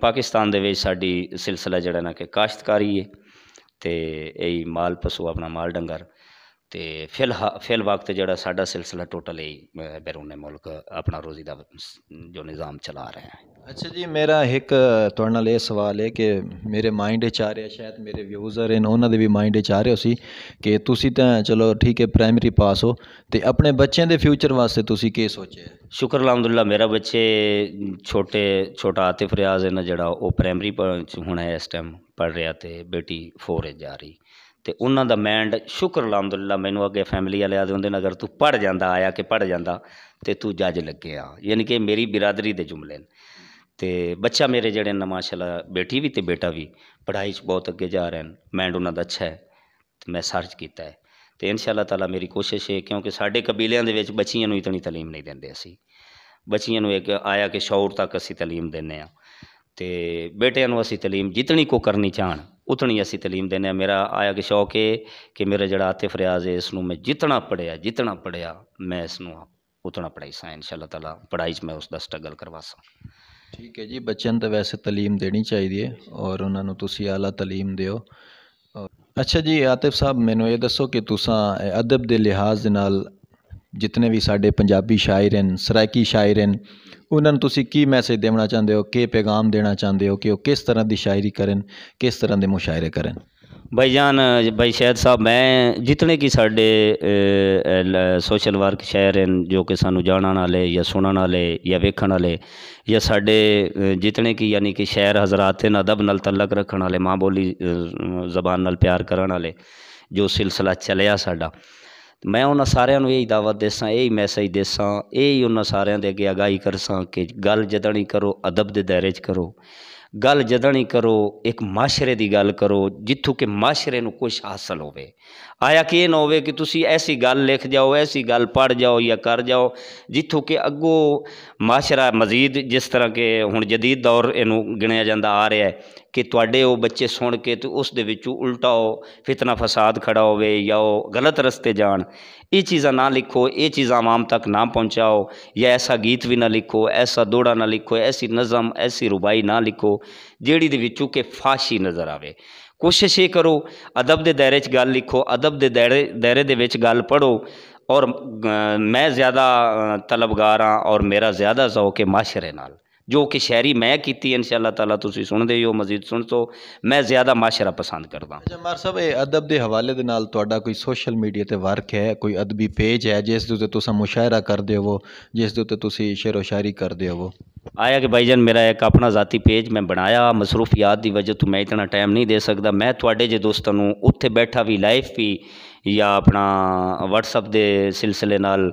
ਪਾਕਿਸਤਾਨ ਦੇ ਵਿੱਚ ਸਾਡੀ ਸਿਲਸਿਲਾ ਜਿਹੜਾ ਨਾ ਕਿ ਕਾਸ਼ਤਕਾਰੀ ਹੈ ਤੇ ਇਹ ਮਾਲ ਪਸ਼ੂ ਆਪਣਾ ਮਾਲ ਡੰਗਰ ਤੇ ਫਿਲ ਫਿਲ ਵਕਤ ਜਿਹੜਾ ਸਾਡਾ ਸਿਲਸਿਲਾ ਟੋਟਲ ਹੀ ਬੈਰੂਨੇ ਮੁਲਕ ਆਪਣਾ ਰੋਜ਼ੀ ਦਾ ਜੋ ਨਿਜ਼ਾਮ ਚਲਾ ਰਹੇ ਹੈ ਅੱਛਾ ਜੀ ਮੇਰਾ ਇੱਕ ਤੁਹਾਡੇ ਨਾਲ ਇਹ ਸਵਾਲ ਹੈ ਕਿ ਮੇਰੇ ਮਾਈਂਡ ਵਿੱਚ ਆ ਰਿਹਾ ਸ਼ਾਇਦ ਮੇਰੇ ਵਿਊਜ਼ਰ ਇਹਨਾਂ ਉਹਨਾਂ ਦੇ ਵੀ ਮਾਈਂਡ ਵਿੱਚ ਆ ਰਿਹਾ ਸੀ ਕਿ ਤੁਸੀਂ ਤਾਂ ਚਲੋ ਠੀਕ ਹੈ ਪ੍ਰਾਇਮਰੀ ਪਾਸ ਹੋ ਤੇ ਆਪਣੇ ਬੱਚਿਆਂ ਦੇ ਫਿਊਚਰ ਵਾਸਤੇ ਤੁਸੀਂ ਕੀ ਸੋਚਿਆ ਸ਼ੁਕਰ ਅਲਹਮਦੁਲਿਲਾ ਮੇਰਾ ਬੱਚੇ ਛੋਟੇ ਛੋਟਾ ਆਤਿਫ ਰਿਆਜ਼ ਇਹਨਾਂ ਜਿਹੜਾ ਉਹ ਪ੍ਰਾਇਮਰੀ ਚ ਹੁਣ ਹੈ ਇਸ ਟਾਈਮ ਪੜ ਰਿਹਾ ਤੇ ਬੇਟੀ 4 ਵਿੱਚ ਜਾ ਰਹੀ ਤੇ ਉਹਨਾਂ ਦਾ ਮਾਈਂਡ ਸ਼ੁਕਰ ਅਲਹਮਦੁਲਿਲਾ ਮੈਨੂੰ ਅੱਗੇ ਫੈਮਿਲੀ ਵਾਲੇ ਆਦੇ ਹੁੰਦੇ ਨਗਰ ਤੂੰ ਪੜ ਜਾਂਦਾ ਆਇਆ ਕਿ ਪੜ ਜਾਂਦਾ ਤੇ ਤੂੰ ਜੱਜ ਲੱਗਿਆ ਯਾਨੀ ਕਿ ਮੇਰੀ ਬਰਾਦਰੀ ਦੇ ਜੁਮਲੇ ਨੇ ਤੇ ਬੱਚਾ ਮੇਰੇ ਜਿਹੜੇ ਨੇ ਮਾਸ਼ਾਅੱਲਾ ਬੇਟੀ ਵੀ ਤੇ ਬੇਟਾ ਵੀ ਪੜ੍ਹਾਈ 'ਚ ਬਹੁਤ ਅੱਗੇ ਜਾ ਰਹੇ ਨੇ ਮਾਈਂਡ ਉਹਨਾਂ ਦਾ ਅੱਛਾ ਹੈ ਤੇ ਮੈਂ ਸਰਚ ਕੀਤਾ ਹੈ ਤੇ ਇਨਸ਼ਾਅੱਲਾ ਤਾਲਾ ਮੇਰੀ ਕੋਸ਼ਿਸ਼ ਹੈ ਕਿਉਂਕਿ ਸਾਡੇ ਕਬੀਲਿਆਂ ਦੇ ਵਿੱਚ ਬੱਚੀਆਂ ਨੂੰ ਇਤਨੀ تعلیم ਨਹੀਂ ਦਿੰਦੇ ਅਸੀਂ ਬੱਚੀਆਂ ਨੂੰ ਇੱਕ ਆਇਆ ਕਿ ਸ਼ੌਰ ਤੱਕ ਅਸੀਂ تعلیم ਦਿੰਨੇ ਆ ਤੇ ਬੇਟਿਆਂ ਨੂੰ ਅਸੀਂ تعلیم ਜਿਤਨੀ ਕੋ ਕਰਨੀ ਚਾਹਣ उतनी असी तलीम देने मेरा आया कि शौक है कि मेरा जरा आतिफ रियाज है इसनों मैं जितना पढ़िया जितना पढ़िया मैं इसनों उतना पढ़ाई सा इन शाला तला पढ़ाई च मैं उसका स्ट्रगल करवा सा ਠੀਕ ਹੈ ਜੀ ਬੱਚਿਆਂ ਨੂੰ ਤਾਂ ਵੈਸੇ تعلیم ਦੇਣੀ ਚਾਹੀਦੀ ਹੈ ਔਰ ਉਹਨਾਂ ਨੂੰ ਤੁਸੀਂ ਆਲਾ تعلیم ਦਿਓ ਅੱਛਾ ਜੀ ਆਤਿਫ ਸਾਹਿਬ ਮੈਨੂੰ ਇਹ ਦੱਸੋ ਕਿ ਤੁਸੀਂ ਅਦਬ ਦੇ ਲਿਹਾਜ਼ ਦੇ ਨਾਲ ਜਿੰਨੇ ਵੀ ਸਾਡੇ ਪੰਜਾਬੀ ਸ਼ਾਇਰ ਹਨ ਸਰਾਇਕੀ ਸ਼ਾਇਰ ਹਨ ਉਹਨਾਂ ਨੂੰ ਤੁਸੀਂ ਕੀ ਮੈਸੇਜ ਦੇਣਾ ਚਾਹੁੰਦੇ ਹੋ ਕੀ ਪੈਗਾਮ ਦੇਣਾ ਚਾਹੁੰਦੇ ਹੋ ਕਿ ਉਹ ਕਿਸ ਤਰ੍ਹਾਂ ਦੀ ਸ਼ਾਇਰੀ ਕਰਨ ਕਿਸ ਤਰ੍ਹਾਂ ਦੇ ਮੁਸ਼ਾਇਰੇ ਕਰਨ भाईजान भाई शैद साहब मैं जितने कि साडे सोशल वर्क शहर हैं जो कि सानू जानन आले या सुन आए या वेखन आए या साडे जितने कि यानी कि शहर हजरात न अदब नाल तलक रखन आले मां बोली जबान नाल प्यार करन जो सिलसिला चलिया साडा मैं उन्होंने सारे यही दावत देसा यही मैसेज देसा यही उन्होंने सारे अगे आगाही करसा कि गल जदनी करो अदब के दायरे च करो ਗੱਲ ਜਦਣੀ ਕਰੋ ਇੱਕ ਮਾਸ਼ਰੇ ਦੀ ਗੱਲ ਕਰੋ ਜਿੱਥੋਂ ਕਿ ਮਾਸ਼ਰੇ ਨੂੰ ਕੁਝ ਹਾਸਲ ਹੋਵੇ ਆਇਆ ਕਿ ਇਹ ਨਾ ਹੋਵੇ ਕਿ ਤੁਸੀਂ ਐਸੀ ਗੱਲ ਲਿਖ ਜਾਓ ਐਸੀ ਗੱਲ ਪੜ ਜਾਓ ਜਾਂ ਕਰ ਜਾਓ ਜਿੱਥੋਂ ਕਿ ਅੱਗੋ ਮਾਸ਼ਰਾ ਮਜ਼ੀਦ ਜਿਸ ਤਰ੍ਹਾਂ ਕਿ ਹੁਣ ਜਦੀਦ ਦੌਰ ਇਹਨੂੰ ਗਿਣਿਆ ਜਾਂਦਾ ਆ ਰਿਹਾ ਹੈ ਕਿ ਤੁਹਾਡੇ ਉਹ ਬੱਚੇ ਸੁਣ ਕੇ ਤੇ ਉਸ ਦੇ ਵਿੱਚੋਂ ਉਲਟਾ ਹੋ ਫਿਤਨਾ ਫਸਾਦ ਖੜਾ ਹੋਵੇ ਜਾਂ ਉਹ ਗਲਤ ਰਸਤੇ ਜਾਣ ਇਹ ਚੀਜ਼ਾਂ ਨਾ ਲਿਖੋ ਇਹ ਚੀਜ਼ਾਂ ਆਮ ਤੱਕ ਨਾ ਪਹੁੰਚਾਓ ਜਾਂ ਐਸਾ ਗੀਤ ਵੀ ਨਾ ਲਿਖੋ ਐਸਾ ਦੋੜਾ ਨਾ ਲਿਖੋ ਐਸੀ ਨਜ਼ਮ ਐਸੀ ਰੁਬਾਈ ਨਾ ਲਿਖੋ ਜਿਹੜੀ ਦੇ ਵਿੱਚੋਂ ਕਿ ਫਾਸ਼ੀ ਨਜ਼ਰ ਆਵੇ ਕੋਸ਼ਿਸ਼ ਇਹ ਕਰੋ ਅਦਬ ਦੇ ਦਾਇਰੇ 'ਚ ਗੱਲ ਲਿਖੋ ਅਦਬ ਦੇ ਦਾਇਰੇ ਦਾਇਰੇ ਦੇ ਵਿੱਚ ਗੱਲ ਪੜੋ ਔਰ ਮੈਂ ਜ਼ਿਆਦਾ ਤਲਬਗਾਰ ਹਾਂ ਔਰ ਮੇਰਾ ਜ਼ਿਆਦਾ ਜ਼ੌਕ ਹੈ ਮਾਸ਼ਰੇ ਨਾਲ ਜੋ ਕਿ ਸ਼ਾਇਰੀ ਮੈਂ ਕੀਤੀ ਇਨਸ਼ਾਅੱਲਾ ਤਾਲਾ ਤੁਸੀਂ ਸੁਣਦੇ ਹੋ ਮਜ਼ੀਦ ਸੁਣ ਤੋ ਮੈਂ ਜ਼ਿਆਦਾ ਮਾਸ਼ਰਾ ਪਸੰਦ ਕਰਦਾ ਜਮਾਰ ਸਾਹਿਬ ਇਹ ਅਦਬ ਦੇ ਹਵਾਲੇ ਦੇ ਨਾਲ ਤੁਹਾਡਾ ਕੋਈ ਸੋਸ਼ਲ ਮੀਡੀਆ ਤੇ ਵਰਕ ਹੈ ਕੋਈ ਅਦਬੀ ਪੇਜ ਹੈ ਜਿਸ ਦੇ ਉੱਤੇ ਤੁਸੀਂ ਮੁਸ਼ਾਇਰਾ ਕਰਦੇ ਹੋ ਜਿਸ ਦੇ ਉੱਤੇ ਤੁਸੀਂ ਸ਼ੇਰੋ ਸ਼ਾਇਰੀ ਕਰਦੇ ਹੋ आया कि भाईजान मेरा एक अपना जाती पेज मैं बनाया मसरूफियात की वजह तो मैं इतना टाइम नहीं दे सकता मैं थोड़े जे दोस्तों उत्थे बैठा भी लाइव भी या अपना व्हाट्सअप के सिलसिले नाल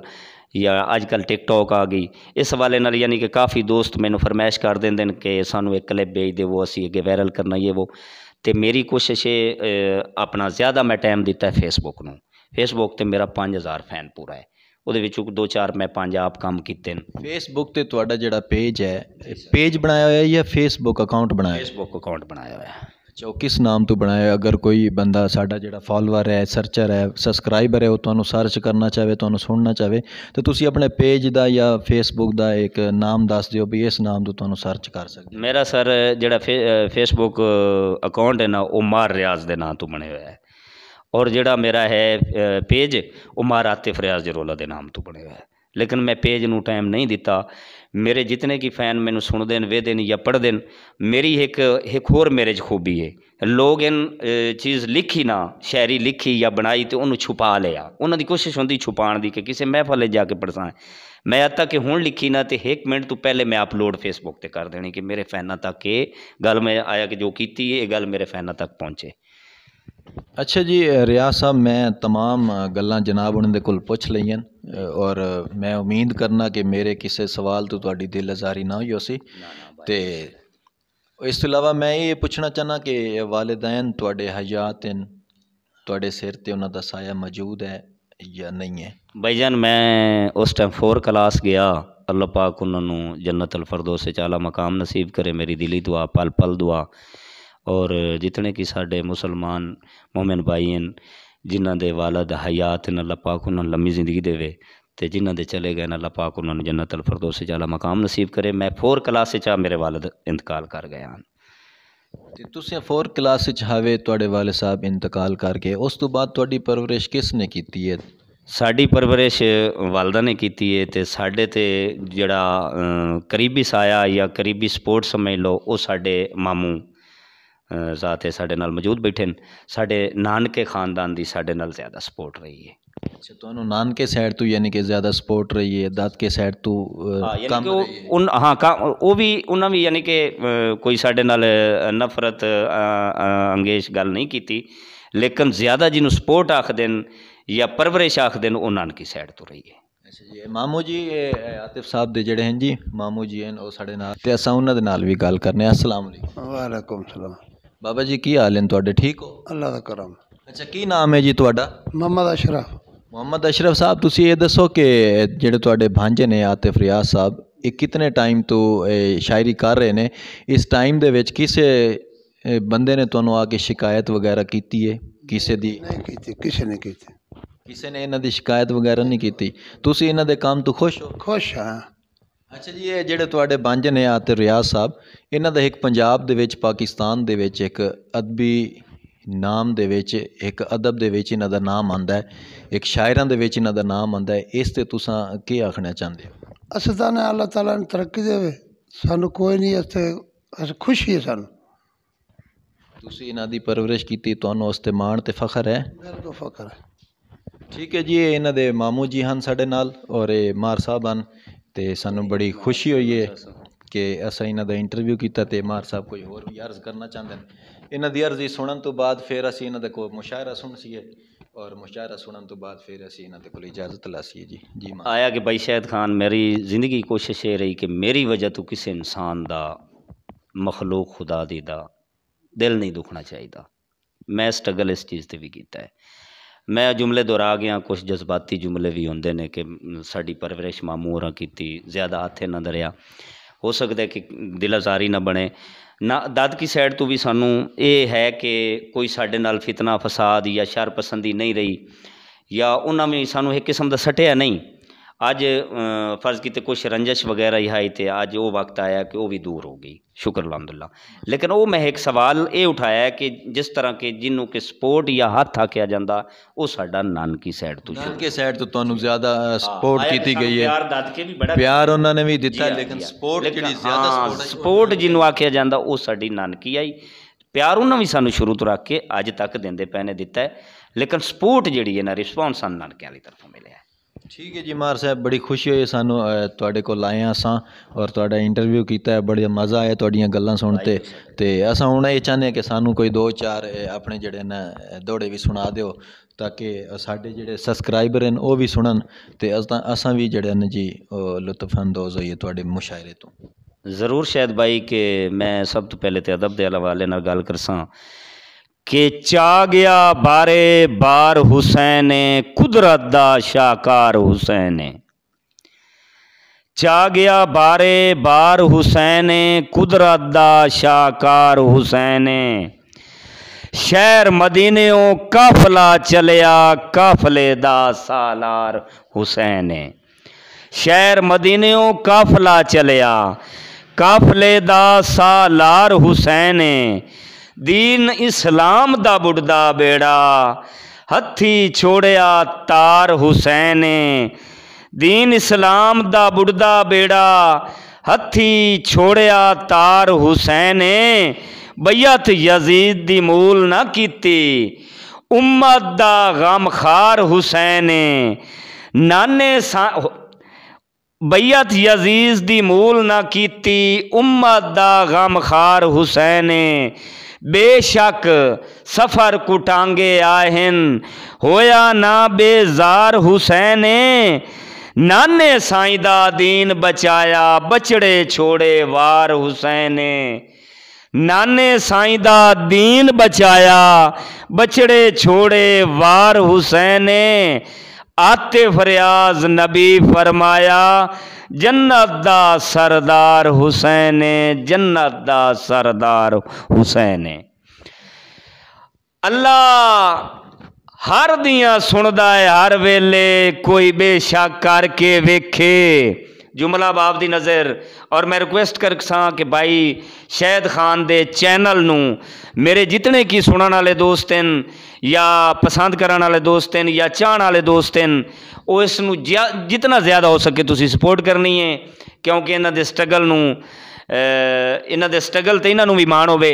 ਜਾਂ ਅੱਜ ਕੱਲ ਟਿਕਟੌਕ ਆ ਗਈ ਇਸ ਹਵਾਲੇ ਨਾਲ ਯਾਨੀ ਕਿ ਕਾਫੀ ਦੋਸਤ ਮੈਨੂੰ ਫਰਮਾਇਸ਼ ਕਰ ਦਿੰਦੇ ਨੇ ਕਿ ਸਾਨੂੰ ਇੱਕ ਕਲਿੱਪ ਭੇਜ ਦੇਵੋ ਅਸੀਂ ਅੱਗੇ ਵਾਇਰਲ ਕਰਨਾ ਇਹ ਉਹ ਤੇ ਮੇਰੀ ਕੋਸ਼ਿਸ਼ ਹੈ ਆਪਣਾ ਜ਼ਿਆਦਾ ਮੈਂ ਟਾਈਮ ਦਿੱਤਾ ਫੇਸਬੁੱਕ ਨੂੰ ਫੇਸਬੁੱਕ ਤੇ ਮੇਰਾ 5000 ਫੈਨ ਪੂਰਾ ਹੈ ਉਹਦੇ ਵਿੱਚੋਂ ਦੋ ਚਾਰ ਮੈਂ ਪੰਜ ਆਪ ਕੰਮ ਕੀਤੇ ਨੇ ਫੇਸਬੁੱਕ ਤੇ ਤੁਹਾਡਾ ਜਿਹੜਾ ਪੇਜ ਹੈ ਪੇਜ ਬਣਾਇਆ ਹੋਇਆ ਜਾਂ ਫੇਸਬੁੱਕ ਅਕਾਊਂਟ ਬਣਾਇਆ ਫੇਸਬੁੱਕ ਅਕਾਊਂਟ ਬਣਾਇਆ ਹੋਇਆ ਚੌਕਿਸ ਨਾਮ ਤੋਂ ਬਣਾਇਆ ਅਗਰ ਕੋਈ ਬੰਦਾ ਸਾਡਾ ਜਿਹੜਾ ਫਾਲੋਅਰ ਹੈ ਸਰਚਰ ਹੈ ਸਬਸਕ੍ਰਾਈਬਰ ਹੈ ਉਹ ਤੁਹਾਨੂੰ ਸਰਚ ਕਰਨਾ ਚਾਹੇ ਤੁਹਾਨੂੰ ਸੁਣਨਾ ਚਾਹੇ ਤਾਂ ਤੁਸੀਂ ਆਪਣੇ ਪੇਜ ਦਾ ਜਾਂ ਫੇਸਬੁੱਕ ਦਾ ਇੱਕ ਨਾਮ ਦੱਸ ਦਿਓ ਵੀ ਇਸ ਨਾਮ ਤੋਂ ਤੁਹਾਨੂੰ ਸਰਚ ਕਰ ਸਕਦੇ ਮੇਰਾ ਸਰ ਜਿਹੜਾ ਫੇਸਬੁੱਕ ਅਕਾਊਂਟ ਹੈ ਨਾ ਉਹ ਮਾਰ ਰਿਆਜ਼ ਦੇ ਨਾਂ ਤੋਂ ਬਣਿਆ ਹੋਇਆ ਹੈ ਔਰ ਜਿਹੜਾ ਮੇਰਾ ਹੈ ਪੇਜ ਉਹ ਆਤਿਫ ਰਿਆਜ਼ ਜਰੋਲਾ ਦੇ ਨਾਮ ਤੋਂ ਬਣਿਆ ਹੋਇਆ ਹੈ ਲੇਕਿਨ ਮੈਂ ਪੇਜ ਨੂੰ ਟਾਈਮ ਨਹੀਂ ਦਿੱਤਾ मेरे जितने की फैन मैं सुन देन हैं वेद या पढ़ते हैं मेरी एक एक होर मेरे च खूबी है लोग इन चीज़ लिखी ना शायरी लिखी या बनाई तो उन्होंने छुपा लिया उन्होंने कोशिश होंगी छुपा की कि किसी महफल जाके पढ़सा मैं अद तक हूँ लिखी ना तो एक मिनट तो पहले मैं अपलोड फेसबुक पर कर देनी कि मेरे फैना तक ये गल मैं आया कि जो की गल मेरे फैनों तक पहुँचे अच्छा जी रियाज साहब मैं तमाम गल् जनाब उन्होंने कोल पुछ लेइयां और मैं उम्मीद करना कि मेरे किसी सवाल तो थोड़ी दिल आजारी ना हो सी तो इस अलावा मैं ये पूछना चाहना कि वालदैन थोड़े हयात न थोड़े सिर पर उन्हों का साया मौजूद है या नहीं है भाई जान मैं उस टाइम फोर क्लास गया अल्लाह पाक उन्होंने जन्नत अलफरदोस से चाला मकाम नसीब करे मेरी दिली दुआ पल पल दुआ और जितने कि साढ़े मुसलमान मोमिन भाई हैं जिन्हों के वालद हयात इन अल्लाह उन्होंने लम्मी जिंदगी दे तो जिन्हें चले गए ना पाक उन्होंने जन्ना तल फरदोस जला मकाम नसीब करे मैं फोर क्लास आ मेरे वालद इंतकाल कर गए हैं फोर क्लास आवे थोड़े वाले साहब इंतकाल करके उस तो बाद परवरिश किसने की है साड़ी परवरिश वालदा ने की है तो साढ़े तो जड़ा अं, करीबी साया या करीबी सपोर्ट समझ लो वो साढ़े मामू ਜ਼ਾਤ ਹੈ ਸਾਡੇ ਨਾਲ ਮੌਜੂਦ ਬੈਠੇ ਨੇ ਸਾਡੇ ਨਾਨਕੇ ਖਾਨਦਾਨ ਦੀ ਸਾਡੇ ਨਾਲ ਜ਼ਿਆਦਾ ਸਪੋਰਟ ਰਹੀ ਹੈ ਅੱਛਾ ਤੁਹਾਨੂੰ ਨਾਨਕੇ ਸਾਈਡ ਤੋਂ ਯਾਨੀ ਕਿ ਜ਼ਿਆਦਾ ਸਪੋਰਟ ਰਹੀ ਹੈ ਦਾਤ ਕੇ ਸਾਈਡ ਤੋਂ ਕੰਮ ਉਹ ਹਾਂ ਉਹ ਵੀ ਉਹਨਾਂ ਵੀ ਯਾਨੀ ਕਿ ਕੋਈ ਸਾਡੇ ਨਾਲ ਨਫ਼ਰਤ ਅੰਗੇਸ਼ ਗੱਲ ਨਹੀਂ ਕੀਤੀ ਲੇਕਿਨ ਜ਼ਿਆਦਾ ਜਿਹਨੂੰ ਸਪੋਰਟ ਆਖਦੇ ਨੇ ਜਾਂ ਪਰਵਰਿਸ਼ ਆਖਦੇ ਨੇ ਉਹ ਨਾਨਕੀ ਸਾਈਡ ਤੋਂ ਰਹੀ ਹੈ ਅੱਛਾ ਜੀ ਮਾਮੂ ਜੀ ਆਤਿਫ ਸਾਹਿਬ ਦੇ ਜਿਹੜੇ ਹਨ ਜੀ ਮਾਮੂ ਜੀ ਹਨ ਉਹ ਸਾਡੇ ਨਾਲ ਤੇ ਅਸਾਂ ਉਹਨਾਂ ਦੇ ਨਾਲ ਵੀ ਗੱਲ ਕਰਨੇ ਆ ਅਸਲਾਮ ਅਲੈਕੁਮ ਵਾਲੇਕੁਮ ਸਲਾਮ बाबा जी की हाल है ठीक हो अल्लाह का करम अच्छा की नाम है जी थोड़ा मोहम्मद अशरफ मोहम्मद अशरफ साहब तुम ये दसो कि जो थोड़े भांजे ने आतिफ रियाज साहब ये कितने टाइम तो शायरी कर रहे हैं इस टाइम के किस बंद ने तुम आके शिकायत वगैरह की है किसी की किसी ने की किसी ने इन्हों की शिकायत वगैरह नहीं की तुम इन्हों के काम तो खुश हो खुश हाँ ਅੱਛਾ ਜੀ ਇਹ ਜਿਹੜੇ ਤੁਹਾਡੇ ਬੰਜ ਨੇ ਆ ਤੇ ਰਿਆਜ਼ ਸਾਹਿਬ ਇਹਨਾਂ ਦਾ ਇੱਕ ਪੰਜਾਬ ਦੇ ਵਿੱਚ ਪਾਕਿਸਤਾਨ ਦੇ ਵਿੱਚ ਇੱਕ ਅਦਬੀ ਨਾਮ ਦੇ ਵਿੱਚ ਇੱਕ ਅਦਬ ਦੇ ਵਿੱਚ ਇਹਨਾਂ ਦਾ ਨਾਮ ਆਂਦਾ ਹੈ ਇੱਕ ਸ਼ਾਇਰਾਂ ਦੇ ਵਿੱਚ ਇਹਨਾਂ ਦਾ ਨਾਮ ਆਂਦਾ ਹੈ ਇਸ ਤੇ ਤੁਸੀਂ ਕੀ ਆਖਣਾ ਚਾਹੁੰਦੇ ਹੋ ਅਸੀਂ ਤਾਂ ਨੇ ਅੱਲਾਹ ਤਾਲਾ ਨੂੰ ਤਰੱਕੀ ਦੇਵੇ ਸਾਨੂੰ ਕੋਈ ਨਹੀਂ ਇਸ ਤੇ ਅਸੀਂ ਖੁਸ਼ੀ ਹੈ ਸਾਨੂੰ ਤੁਸੀਂ ਇਹਨਾਂ ਦੀ ਪਰਵਰਿਸ਼ ਕੀਤੀ ਤੁਹਾਨੂੰ ਉਸ ਤੇ ਮਾਣ ਤੇ ਫਖਰ ਹੈ ਮੇਰੇ ਤਾਂ ਫਖਰ ਹੈ ਠੀਕ ਹੈ ਜੀ ਇਹਨਾਂ ਦੇ ਮਾਮੂ ਜੀ ਹਨ ਸਾਡੇ ਨਾਲ ਔਰ ਇਹ ਮਾਰ ਸਾਹਿਬ ਹਨ तो सू बड़ी खुशी हुई है कि असा इन्हों ਦਾ ਇੰਟਰਵਿਊ ਕੀਤਾ ਤੇ ਮਾਰ ਸਾਹਿਬ ਕੋਈ ਹੋਰ ਵੀ ਅਰਜ਼ ਕਰਨਾ ਚਾਹੁੰਦੇ ਨੇ ਇਹਨਾਂ ਦੀ ਅਰਜ਼ੀ ਸੁਣਨ ਤੋਂ ਬਾਅਦ ਫਿਰ ਅਸੀਂ ਇਹਨਾਂ ਦਾ ਕੋਈ ਮੁਸ਼ਾਇਰਾ और मुशायरा सुन तो बाद फिर असी इन्होंने को इजाज़त तलासी जी जी आया कि भाई शायद खान मेरी जिंदगी कोशिश ये रही कि मेरी वजह तो किसी इंसान का मखलूक खुदा दी का दिल नहीं दुखना चाहिए मैं स्ट्रगल इस चीज़ से भी किया है ਮੈਂ ਜੁਮਲੇ ਦੁਹਰਾ ਗਿਆ ਕੁਝ ਜਜ਼ਬਾਤੀ ਜੁਮਲੇ ਵੀ ਹੁੰਦੇ ਨੇ ਕਿ ਸਾਡੀ ਪਰਵਰਿਸ਼ ਮਾਮੂ ਹੋਰਾਂ ਕੀਤੀ ਜ਼ਿਆਦਾ ਹੱਥੇ ਨਾ ਦਰਿਆ ਹੋ ਸਕਦਾ ਕਿ ਦਿਲ ਨਾ ਬਣੇ ਨਾ ਦਾਦ ਕੀ ਸਾਈਡ ਤੋਂ ਵੀ ਸਾਨੂੰ ਇਹ ਹੈ ਕਿ ਕੋਈ ਸਾਡੇ ਨਾਲ ਫਿਤਨਾ ਫਸਾਦ ਜਾਂ ਸ਼ਰ ਪਸੰਦੀ ਨਹੀਂ ਰਹੀ ਜਾਂ ਉਹਨਾਂ ਵੀ ਸਾਨੂੰ ਇੱਕ ਕਿਸਮ ਦਾ ਸਟਿਆ ਨਹੀਂ ਅੱਜ ਫਰਜ਼ ਕੀਤੇ ਕੁਝ ਰੰਜਸ਼ ਵਗੈਰਾ ਹੀ ਆਈ ਤੇ ਅੱਜ ਉਹ ਵਕਤ ਆਇਆ ਕਿ ਉਹ ਵੀ ਦੂਰ ਹੋ ਗਈ ਸ਼ੁਕਰ ਅਲਹਮਦੁਲਿਲਾ ਲੇਕਿਨ ਉਹ ਮੈਂ ਇੱਕ ਸਵਾਲ ਇਹ ਉਠਾਇਆ ਕਿ ਜਿਸ ਤਰ੍ਹਾਂ ਕਿ ਜਿੰਨੂੰ ਕਿ ਸਪੋਰਟ ਜਾਂ ਹੱਥ ਆਖਿਆ ਜਾਂਦਾ ਉਹ ਸਾਡਾ ਨਾਨਕੀ ਸਾਈਡ ਤੋਂ ਨਾਨਕੀ ਸਾਈਡ ਤੋਂ ਤੁਹਾਨੂੰ ਜ਼ਿਆਦਾ ਸਪੋਰਟ ਕੀਤੀ ਗਈ ਹੈ ਪਿਆਰ ਦੱਦ ਕੇ ਵੀ ਬੜਾ ਪਿਆਰ ਉਹਨਾਂ ਨੇ ਵੀ ਦਿੱਤਾ ਲੇਕਿਨ ਸਪੋਰਟ ਜਿਹੜੀ ਜ਼ਿਆਦਾ ਸਪੋਰਟ ਹੈ ਸਪੋਰਟ ਜਿੰਨੂੰ ਆਖਿਆ ਜਾਂਦਾ ਉਹ ਸਾਡੀ ਨਾਨਕੀ ਆਈ ਪਿਆਰ ਉਹਨਾਂ ਵੀ ਸਾਨੂੰ ਸ਼ੁਰੂ ਤੋਂ ਰੱਖ ਕੇ ਅੱਜ ਤੱਕ ਦਿੰਦੇ ਪਏ ਨੇ ਦਿੱਤਾ ਲੇਕਿਨ ਸਪੋਰਟ ਜਿਹੜੀ ਹੈ ਨਾ ਰਿਸਪੌਂਸ ਨਾਨਕਿਆਂ ਦੀ ਤਰਫੋਂ ਮਿਲਿਆ ਠੀਕ ਹੈ ਜੀ ਮਾਰ ਸਾਹਿਬ ਬੜੀ ਖੁਸ਼ੀ ਹੋਈ ਸਾਨੂੰ ਤੁਹਾਡੇ ਕੋਲ ਆਏ ਆ ਅਸਾਂ ਔਰ ਤੁਹਾਡਾ ਇੰਟਰਵਿਊ ਕੀਤਾ ਹੈ ਬੜਾ ਮਜ਼ਾ ਆਇਆ ਤੁਹਾਡੀਆਂ ਗੱਲਾਂ ਸੁਣ ਤੇ ਤੇ ਅਸਾਂ ਹੁਣ ਇਹ ਚਾਹੁੰਦੇ ਕਿ ਸਾਨੂੰ ਕੋਈ ਦੋ ਚਾਰ ਆਪਣੇ ਜਿਹੜੇ ਨਾ ਦੋੜੇ ਵੀ ਸੁਣਾ ਦਿਓ ਤਾਂ ਕਿ ਸਾਡੇ ਜਿਹੜੇ ਸਬਸਕ੍ਰਾਈਬਰ ਹਨ ਉਹ ਵੀ ਸੁਣਨ ਤੇ ਅਸਾਂ ਅਸਾਂ ਵੀ ਜਿਹੜੇ ਨੇ ਜੀ ਲੁਤਫ ਹੋਈਏ ਤੁਹਾਡੇ ਮੁਸ਼ਾਇਰੇ ਤੋਂ ਜ਼ਰੂਰ ਸ਼ਾਇਦ ਬਾਈ ਕਿ ਮੈਂ ਸਭ ਤੋਂ ਪਹਿਲੇ ਤੇ ਅਦਬ ਦੇ ਹਵਾਲੇ ਨਾਲ ਗੱਲ ਕਰਸਾਂ के चा गया बारे बार हुसैन कुदरत दा शाकार हुसैन चा गया बारे बार हुसैन कुदरत दा शाकार हुसैन शहर मदीने काफला चलिया काफले दा सालार हुसैन शहर मदीने काफला चलिया काफले दा सालार हुसैन दीन इस्लाम दा बुढ़दा बेड़ा हथी छोड़िया तार हुसैन दीन इस्लाम दा बुढ़दा बेड़ा हथी छोड़िया तार हुसैन बैयत यजीद दी मूल ना की उम्मत दा गमखार हुसैन नाने सा बैयत यजीज दी मूल ना की उम्मत दा गमखार हुसैन बेशक सफ़र कुटांगे आहन होया ना बेजार हुसैन नाने साईं दीन बचाया बचड़े छोड़े वार हुसैन नाने साईं दीन बचाया बचड़े छोड़े वार हुसैन आते फरियाज नबी फरमाया जन्नत दा सरदार हुसैन जन्नत दा सरदार हुसैन अल्लाह हर दियां सुनदा है हर वेले कोई बेशक करके वेखे जुमला बाप की नज़र और मैं रिक्वेस्ट कर सई भाई शहद खान के चैनल न मेरे जितने की सुन आए दोस्त हैं या पसंद करे दोस्त हैं या चाह आए दोस्त हैं और इस ज्या जितना ज़्यादा हो सके सपोर्ट करनी है क्योंकि इन्हों स्ट्रगल में ਇਹਨਾਂ ਦੇ ਸਟਰਗਲ ਤੇ ਇਹਨਾਂ ਨੂੰ ਵੀ ਮਾਣ ਹੋਵੇ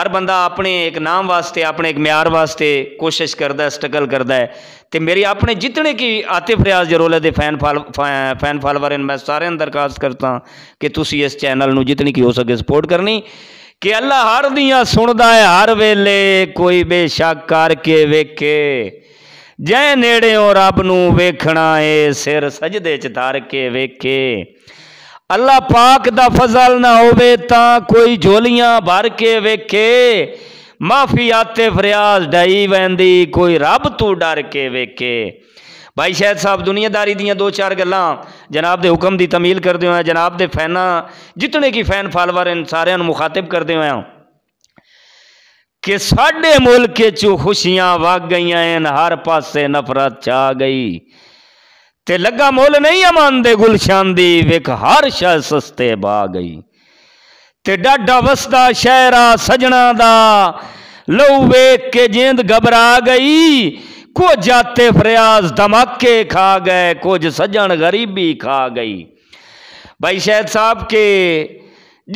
ਹਰ ਬੰਦਾ ਆਪਣੇ ਇੱਕ ਨਾਮ ਵਾਸਤੇ ਆਪਣੇ ਇੱਕ ਮਿਆਰ ਵਾਸਤੇ ਕੋਸ਼ਿਸ਼ ਕਰਦਾ ਸਟਰਗਲ ਕਰਦਾ ਹੈ ਤੇ ਮੇਰੇ ਆਪਣੇ ਜਿਤਨੇ ਕੀ ਆਤਿਫ ਰਿਆਜ਼ ਜਰੋਲੇ ਦੇ ਫੈਨ ਫੈਨ ਫਾਲੋਅਰ ਹਨ ਮੈਂ ਸਾਰਿਆਂ ਨੂੰ ਦਰਖਾਸਤ ਕਰਦਾ ਕਿ ਤੁਸੀਂ ਇਸ ਚੈਨਲ ਨੂੰ ਜਿਤਨੀ ਕੀ ਹੋ ਸਕੇ ਸਪੋਰਟ ਕਰਨੀ ਕਿ ਅੱਲਾ ਹਰ ਦੀਆਂ ਸੁਣਦਾ ਹੈ ਹਰ ਵੇਲੇ ਕੋਈ ਬੇਸ਼ੱਕ ਕਰਕੇ ਵੇਖੇ ਜੈ ਨੇੜਿਓਂ ਰੱਬ ਨੂੰ ਵੇਖਣਾ ਏ ਸਿਰ ਸਜਦੇ ਚ ਧਾਰ ਕੇ ਵੇਖੇ अल्लाह पाक का फजल ना होवे कोई झोलियां भर के वेखे माफी आते फरियाज डाई वैंदी कोई रब तू डर के वेखे भाई शायद साहब दुनियादारी दो चार गल् जनाब के हुक्म की तमील करते हो जनाब के फैना जितने की फैन फालवर इन सारे मुखातिब करते हो कि साढ़े मुल्क चू खुशियां वग गई हर पास नफरत छा गई ते लगा मुल नहीं अमन दे गुलशान दी विख हर शह सस्ते बा गई ते डाडा वसदा शहरा सजना दा लहू वेख के जींद घबरा गई कुछ जाते फरियाज धमाके खा गए कुछ सजन गरीबी खा गई भाई शायद साहब के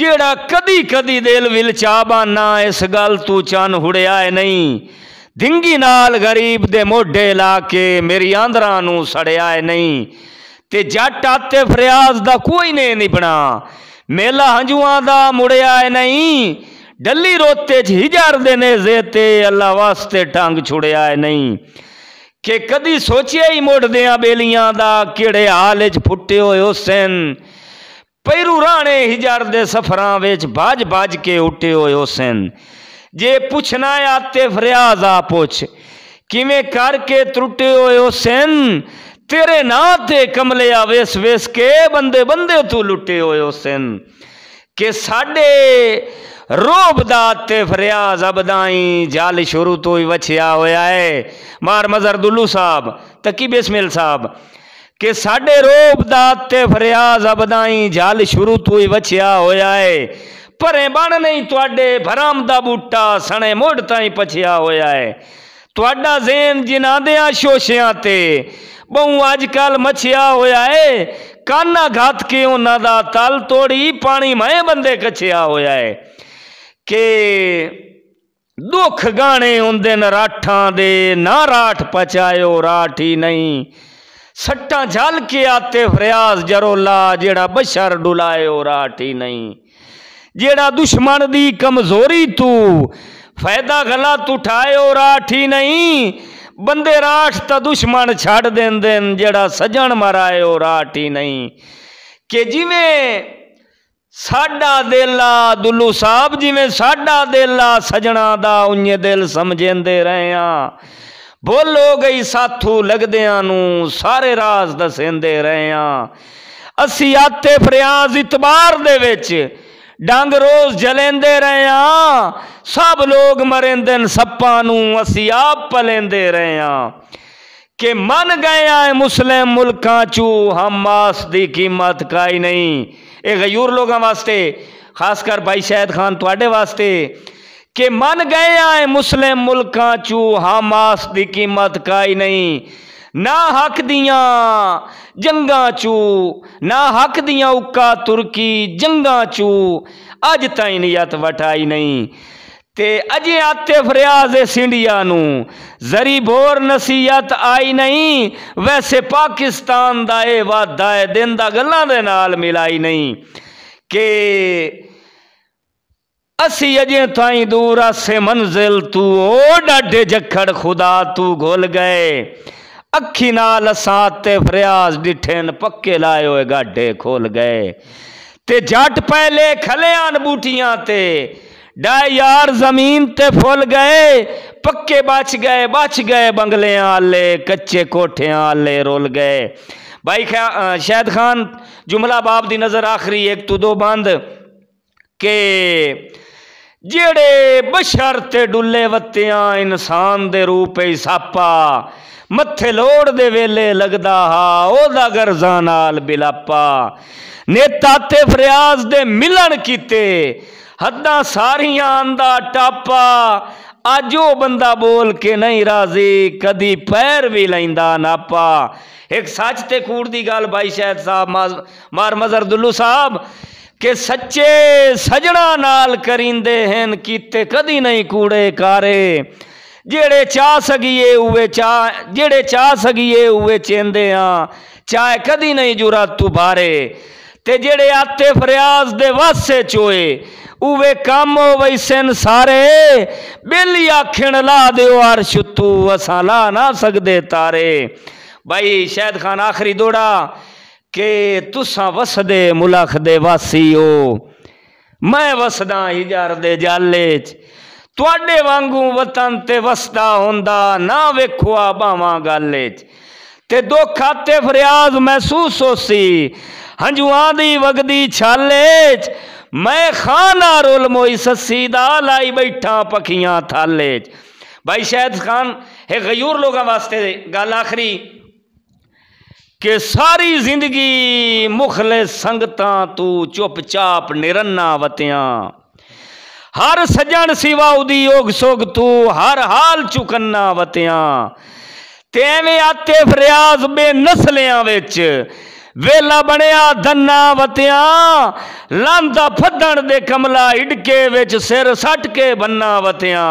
जेड़ा कदी कदी दिल विल चा बाना इस गल तू चन हुड़िया नहीं ਡਿੰਗੀ ਨਾਲ ਗਰੀਬ ਦੇ ਮੋਢੇ ਲਾ ਕੇ ਮੇਰੀ ਆਂਦਰਾਂ ਨੂੰ ਸੜਿਆ ਨਹੀਂ ਤੇ ਜੱਟ ਆਤੇ ਫਰਿਆਜ਼ ਦਾ ਕੋਈ ਨੇ ਨਹੀਂ ਬਣਾ ਮੇਲਾ ਹੰਝੂਆਂ ਦਾ ਮੁੜਿਆ ਨਹੀਂ ਡੱਲੀ ਰੋਤੇ ਚ ਹਿਜਰ ਦੇ ਨੇਜ਼ੇ ਤੇ ਅੱਲਾ ਵਾਸਤੇ ਟੰਗ ਛੁੜਿਆ ਨਹੀਂ ਕਿ ਕਦੀ ਸੋਚਿਆ ਹੀ ਮੁੜਦਿਆਂ ਬੇਲੀਆਂ ਦਾ ਕਿਹੜੇ ਹਾਲ ਚ ਫੁੱਟੇ ਹੋਏ ਹੁਸੈਨ ਪੈਰੂ ਰਾਣੇ ਹਿਜਰ ਦੇ ਸਫਰਾਂ ਵਿੱਚ ਬਾਜ ਬਾਜ ਕੇ ਉੱਟੇ ਹੋਏ ਹੁਸੈਨ ਜੇ ਪੁੱਛਣਾ ਆ ਤੇ ਫਰਿਆਜ਼ ਆ ਪੁੱਛ ਕਿਵੇਂ ਕਰਕੇ ਟੁੱਟੇ ਹੋਏ ਹੁਸੈਨ ਤੇਰੇ ਨਾਂ ਤੇ ਕਮਲਿਆ ਵੇਸ ਵੇਸ ਕੇ ਬੰਦੇ ਬੰਦੇ ਤੂੰ ਲੁੱਟੇ ਹੋਏ ਹੁਸੈਨ ਕਿ ਸਾਡੇ ਰੋਬ ਦਾ ਤੇ ਫਰਿਆਜ਼ ਅਬਦਾਈ ਜਾਲ ਸ਼ੁਰੂ ਤੋਂ ਹੀ ਵਛਿਆ ਹੋਇਆ ਹੈ ਮਾਰ ਮਜ਼ਰ ਦੁੱਲੂ ਸਾਹਿਬ ਤਕੀ ਬਿਸਮਿਲ ਸਾਹਿਬ ਕਿ ਸਾਡੇ ਰੋਬ ਦਾ ਤੇ ਫਰਿਆਜ਼ ਅਬਦਾਈ ਜਾਲ ਸ਼ੁਰੂ ਤੋਂ ਹੀ ਵਛਿਆ ਹੋਇਆ ਹੈ ਪਰੇ ਬਣ ਨਹੀਂ ਤੁਹਾਡੇ ਭਰਮ ਦਾ ਬੂਟਾ ਸਣੇ ਮੋੜ ਤਾਈ ਪਛਿਆ ਹੋਇਆ ਹੈ ਤੁਹਾਡਾ ਜ਼ੇਨ ਜਿਨ੍ਹਾਂ ਦੇ ਆ ਸ਼ੋਸ਼ਿਆਂ ਤੇ ਬਹੁ ਅੱਜ ਕੱਲ ਮਛਿਆ ਹੋਇਆ ਏ ਕਾਨਾ ਘਾਤ ਕੇ ਉਹਨਾਂ ਦਾ ਤਲ ਤੋੜੀ ਪਾਣੀ ਮੈਂ ਬੰਦੇ ਕਛਿਆ ਹੋਇਆ ਏ ਕਿ ਦੁੱਖ ਗਾਣੇ ਹੁੰਦੇ ਨੇ ਰਾਠਾਂ ਦੇ ਨਾ ਰਾਠ ਪਚਾਇਓ ਰਾਠ ਹੀ ਨਹੀਂ ਸੱਟਾਂ ਝਲ ਕੇ ਆਤੇ ਫਰਿਆਜ਼ ਜਰੋਲਾ ਜਿਹੜਾ ਬਸ਼ਰ ਡੁਲਾਇਓ ਰਾਠ ਹੀ ਨਹੀਂ जेड़ा दुश्मन दी कमजोरी तू फायदा गलत उठायो राठ ही नहीं बंदे राठ तो दुश्मन छड़ देन देन जेड़ा सजन मरायो राठ ही नहीं कि जिमें साडा दिला दुल्लू साहब जिमें साडा दिला सजना दा उन्ये दिल समझेंदे रहे बोलो गई साथू लगद्यान सारे राज दसेंदे रहे हाँ असी आते प्रयास इतबार दे ਡੰਗ ਰੋਜ਼ ਜਲੇਂਦੇ ਰਹੇ ਆ ਸਭ ਲੋਗ ਮਰਿੰਦੇ ਨੇ ਸੱਪਾਂ ਨੂੰ ਅਸੀਂ ਆਪ ਪਲੇਂਦੇ कि मन गया है मुस्लिम मुल्का चू हम मास की कीमत का ही नहीं ये गयूर लोगों वास्ते खासकर भाई शहद खान थोड़े वास्ते कि मन गए है मुस्लिम मुल्का चू हम मास की कीमत का ही नहीं ना हक दिया जंगा चू ना हक दिया उका तुरकी जंगा चू अज ਤਾਈਂ ਨਿਯਤ वटाई नहीं ते अजे आतिफ रियाज सिंडिया जरी बोर नसीहत आई नहीं वैसे पाकिस्तान का यह वादा है दिन का गलों के नाल मिलाई नहीं के असी अजे ताई दूर आसे मंजिल तू ओ डाढ़े जखड़ खुदा तू घुल गए अखी नाल साते फरियाज डिठेन पक्के लाए हुए गाढ़े खोल गए ते जट पहले खलियान बूटियां ते डाय यार जमीन ते फुल गए पक्के बच गए बच गए बंगले आले कच्चे कोठियां आले रोल गए भाई खा शाहिद खान जुमला बाप दी नज़र आखरी एक तू दो बंद के जेड़े बशर ते डुले वत्तियां इंसान दे रूपे सापा ਮੱਥੇ ਲੋੜ ਦੇ ਵੇਲੇ ਲੱਗਦਾ ਹਾ ਉਹਦਾ ਗਰਜ਼ਾਂ ਨਾਲ ਬਿਲਾਪਾ ਨੇਤਾ ਤੇ ਫਰਿਆਜ਼ ਦੇ ਮਿਲਣ ਕੀਤੇ ਹੱਦਾਂ ਸਾਰੀਆਂ ਆਂਦਾ ਟਾਪਾ ਅੱਜ ਉਹ ਬੰਦਾ ਬੋਲ ਕੇ ਨਹੀਂ ਰਾਜ਼ੀ ਕਦੀ ਪੈਰ ਵੀ ਲੈਂਦਾ ਨਾਪਾ ਇੱਕ ਸੱਚ ਤੇ ਕੂੜ ਦੀ ਗੱਲ ਬਾਈ ਸ਼ਾਇਦ ਸਾਹਿਬ ਮਾਰ ਮਜ਼ਰ ਦੁੱਲੂ ਸਾਹਿਬ ਕਿ ਸੱਚੇ ਸਜਣਾ ਨਾਲ ਕਰਿੰਦੇ ਹਨ ਕੀਤੇ ਕਦੀ ਨਹੀਂ ਕੂੜੇ ਕਾਰੇ ਜਿਹੜੇ ਚਾਹ ਸਗੀਏ ਉਵੇ ਚਾਹ ਜਿਹੜੇ ਚਾਹ ਸਗੀਏ ਉਵੇ ਚੇਂਦੇ ਆ ਚਾਹੇ ਕਦੀ ਨਹੀਂ ਜੁਰਾ ਤੂੰ ਬਾਰੇ ਤੇ ਜਿਹੜੇ ਆਤੇ ਫਰਿਆਜ਼ ਦੇ ਵਾਸੇ ਚੋਏ ਉਵੇ ਕੰਮ ਹੋਵੇ ਸਨ ਸਾਰੇ ਬੇਲੀ ਆਖਣ ਲਾ ਦਿਓ ਅਰਸ਼ਤੂ ਅਸਾਂ ਲਾ ਨਾ ਸਕਦੇ ਤਾਰੇ ਭਾਈ ਸ਼ਾਹਿਦ ਖਾਨ ਆਖਰੀ ਦੋੜਾ ਕਿ ਤੁਸਾਂ ਵਸਦੇ ਮੁਲਖ ਦੇ ਵਾਸੀਓ ਮੈਂ ਵਸਦਾ ਹਿਜਰ ਦੇ ਜਾਲੇ 'ਚ ਤੁਹਾਡੇ ਵਾਂਗੂ ਵਤਨ ਤੇ ਵਸਦਾ ਹੁੰਦਾ ਨਾ ਵੇਖੋ ਆ ਬਾਵਾਂ ਗੱਲ ਵਿੱਚ ਤੇ ਦੁੱਖ ਆਤੇ ਫਰਿਆਦ ਮਹਿਸੂਸ ਹੋਸੀ ਹੰਝੂਆਂ ਦੀ मैं खाना रोल मोई सस्सी दाल आई बैठा पखियां थाले भाई शायद खान हे गयूर लोगों वास्ते गल आखरी के सारी जिंदगी मुखले संगत तू चुप चाप निरन्ना वत्या हर सजन सिवा उदी योग तू हर हाल चुकन्ना वतिया तेवे आते फरियाज बे नस्लियां विच वेला बनिया धन्ना वतिया लांदा फदण दे कमला इडके विच सिर सट के बन्ना वत्या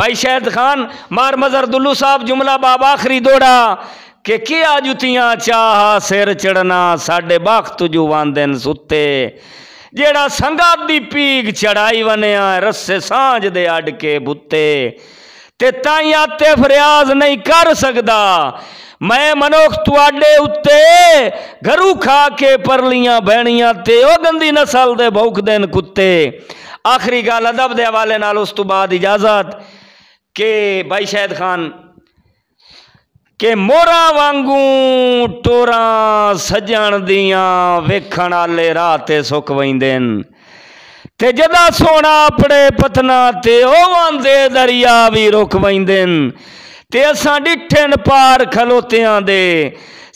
भाई शहद खान मार मजर दुल्लू साहब जुमला बाब आखरी दौड़ा के किया जुतियां चाह सिर चढ़ना साढ़े बाख तुजू वांदे सुते जेड़ा संघा दी पीक चढ़ाई बनया रस्से सांझ दे अड के बुत्ते ते ताई आते फरियाज नहीं कर सकता मैं मनुख तुडे उत्ते घरू खा के परलियां बहनिया ते ओ गंदी नस्ल दे भौख देन कुत्ते आखिरी गल अदब दे हवाले नाल उस तो बाद इजाजत के भाई शहद खान ਕਿ ਮੋਰਾ ਵਾਂਗੂ ਟੋਰਾ ਸਜਣ ਦੀਆਂ ਵੇਖਣ ਵਾਲੇ ਰਾਹ ਤੇ ਸੁੱਕ ਵੈਂਦੇ ਨੇ ਤੇ ਜਦਾ ਸੋਨਾ ਆਪਣੇ ਪਤਨਾ ਤੇ ਉਹ ਵਾਂਦੇ ਦਰਿਆ ਵੀ ਰੁਕ ਵੈਂਦੇ ਨੇ ਤੇ ਅਸਾਂ ਡਿੱਠੇ ਨ ਪਾਰ ਖਲੋਤਿਆਂ ਦੇ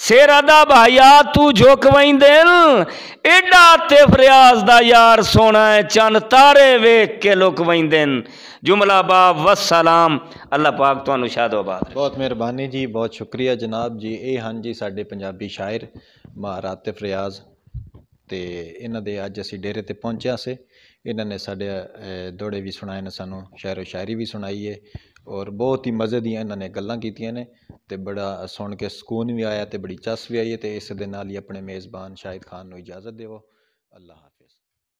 ਸਿਰ ਅਦਾ ਭਾਇਆ ਤੂੰ ਝੁਕ ਵੈਂਦੇ ਨ ਐਡਾ ਤੇ ਫਰਿਆਜ਼ ਦਾ ਯਾਰ ਸੋਨਾ ਹੈ ਚੰਨ ਤਾਰੇ ਵੇਖ ਕੇ ਲੁਕ ਵੈਂਦੇ ਨ ਜੁਮਲਾ ਬਾ ਵਸਲਾਮ अल्लाह पाक तो अनुशाद आबाद बहुत मेहरबानी जी बहुत शुक्रिया जनाब जी ये हैं जी साबी शायर महारातिफ रियाज तो इन्होंने अज असी डेरे पर पहुंचे से इन्होंने साढ़े दौड़े भी सुनाए ने सूँ शायर शायरी भी सुनाई है और बहुत ही मज़े दियाने गलतियां ने तो बड़ा सुन के सुून भी आया तो बड़ी चस भी आई है तो इस दे अपने मेज़बान शाहिद खान को इजाज़त देवो अल्लाह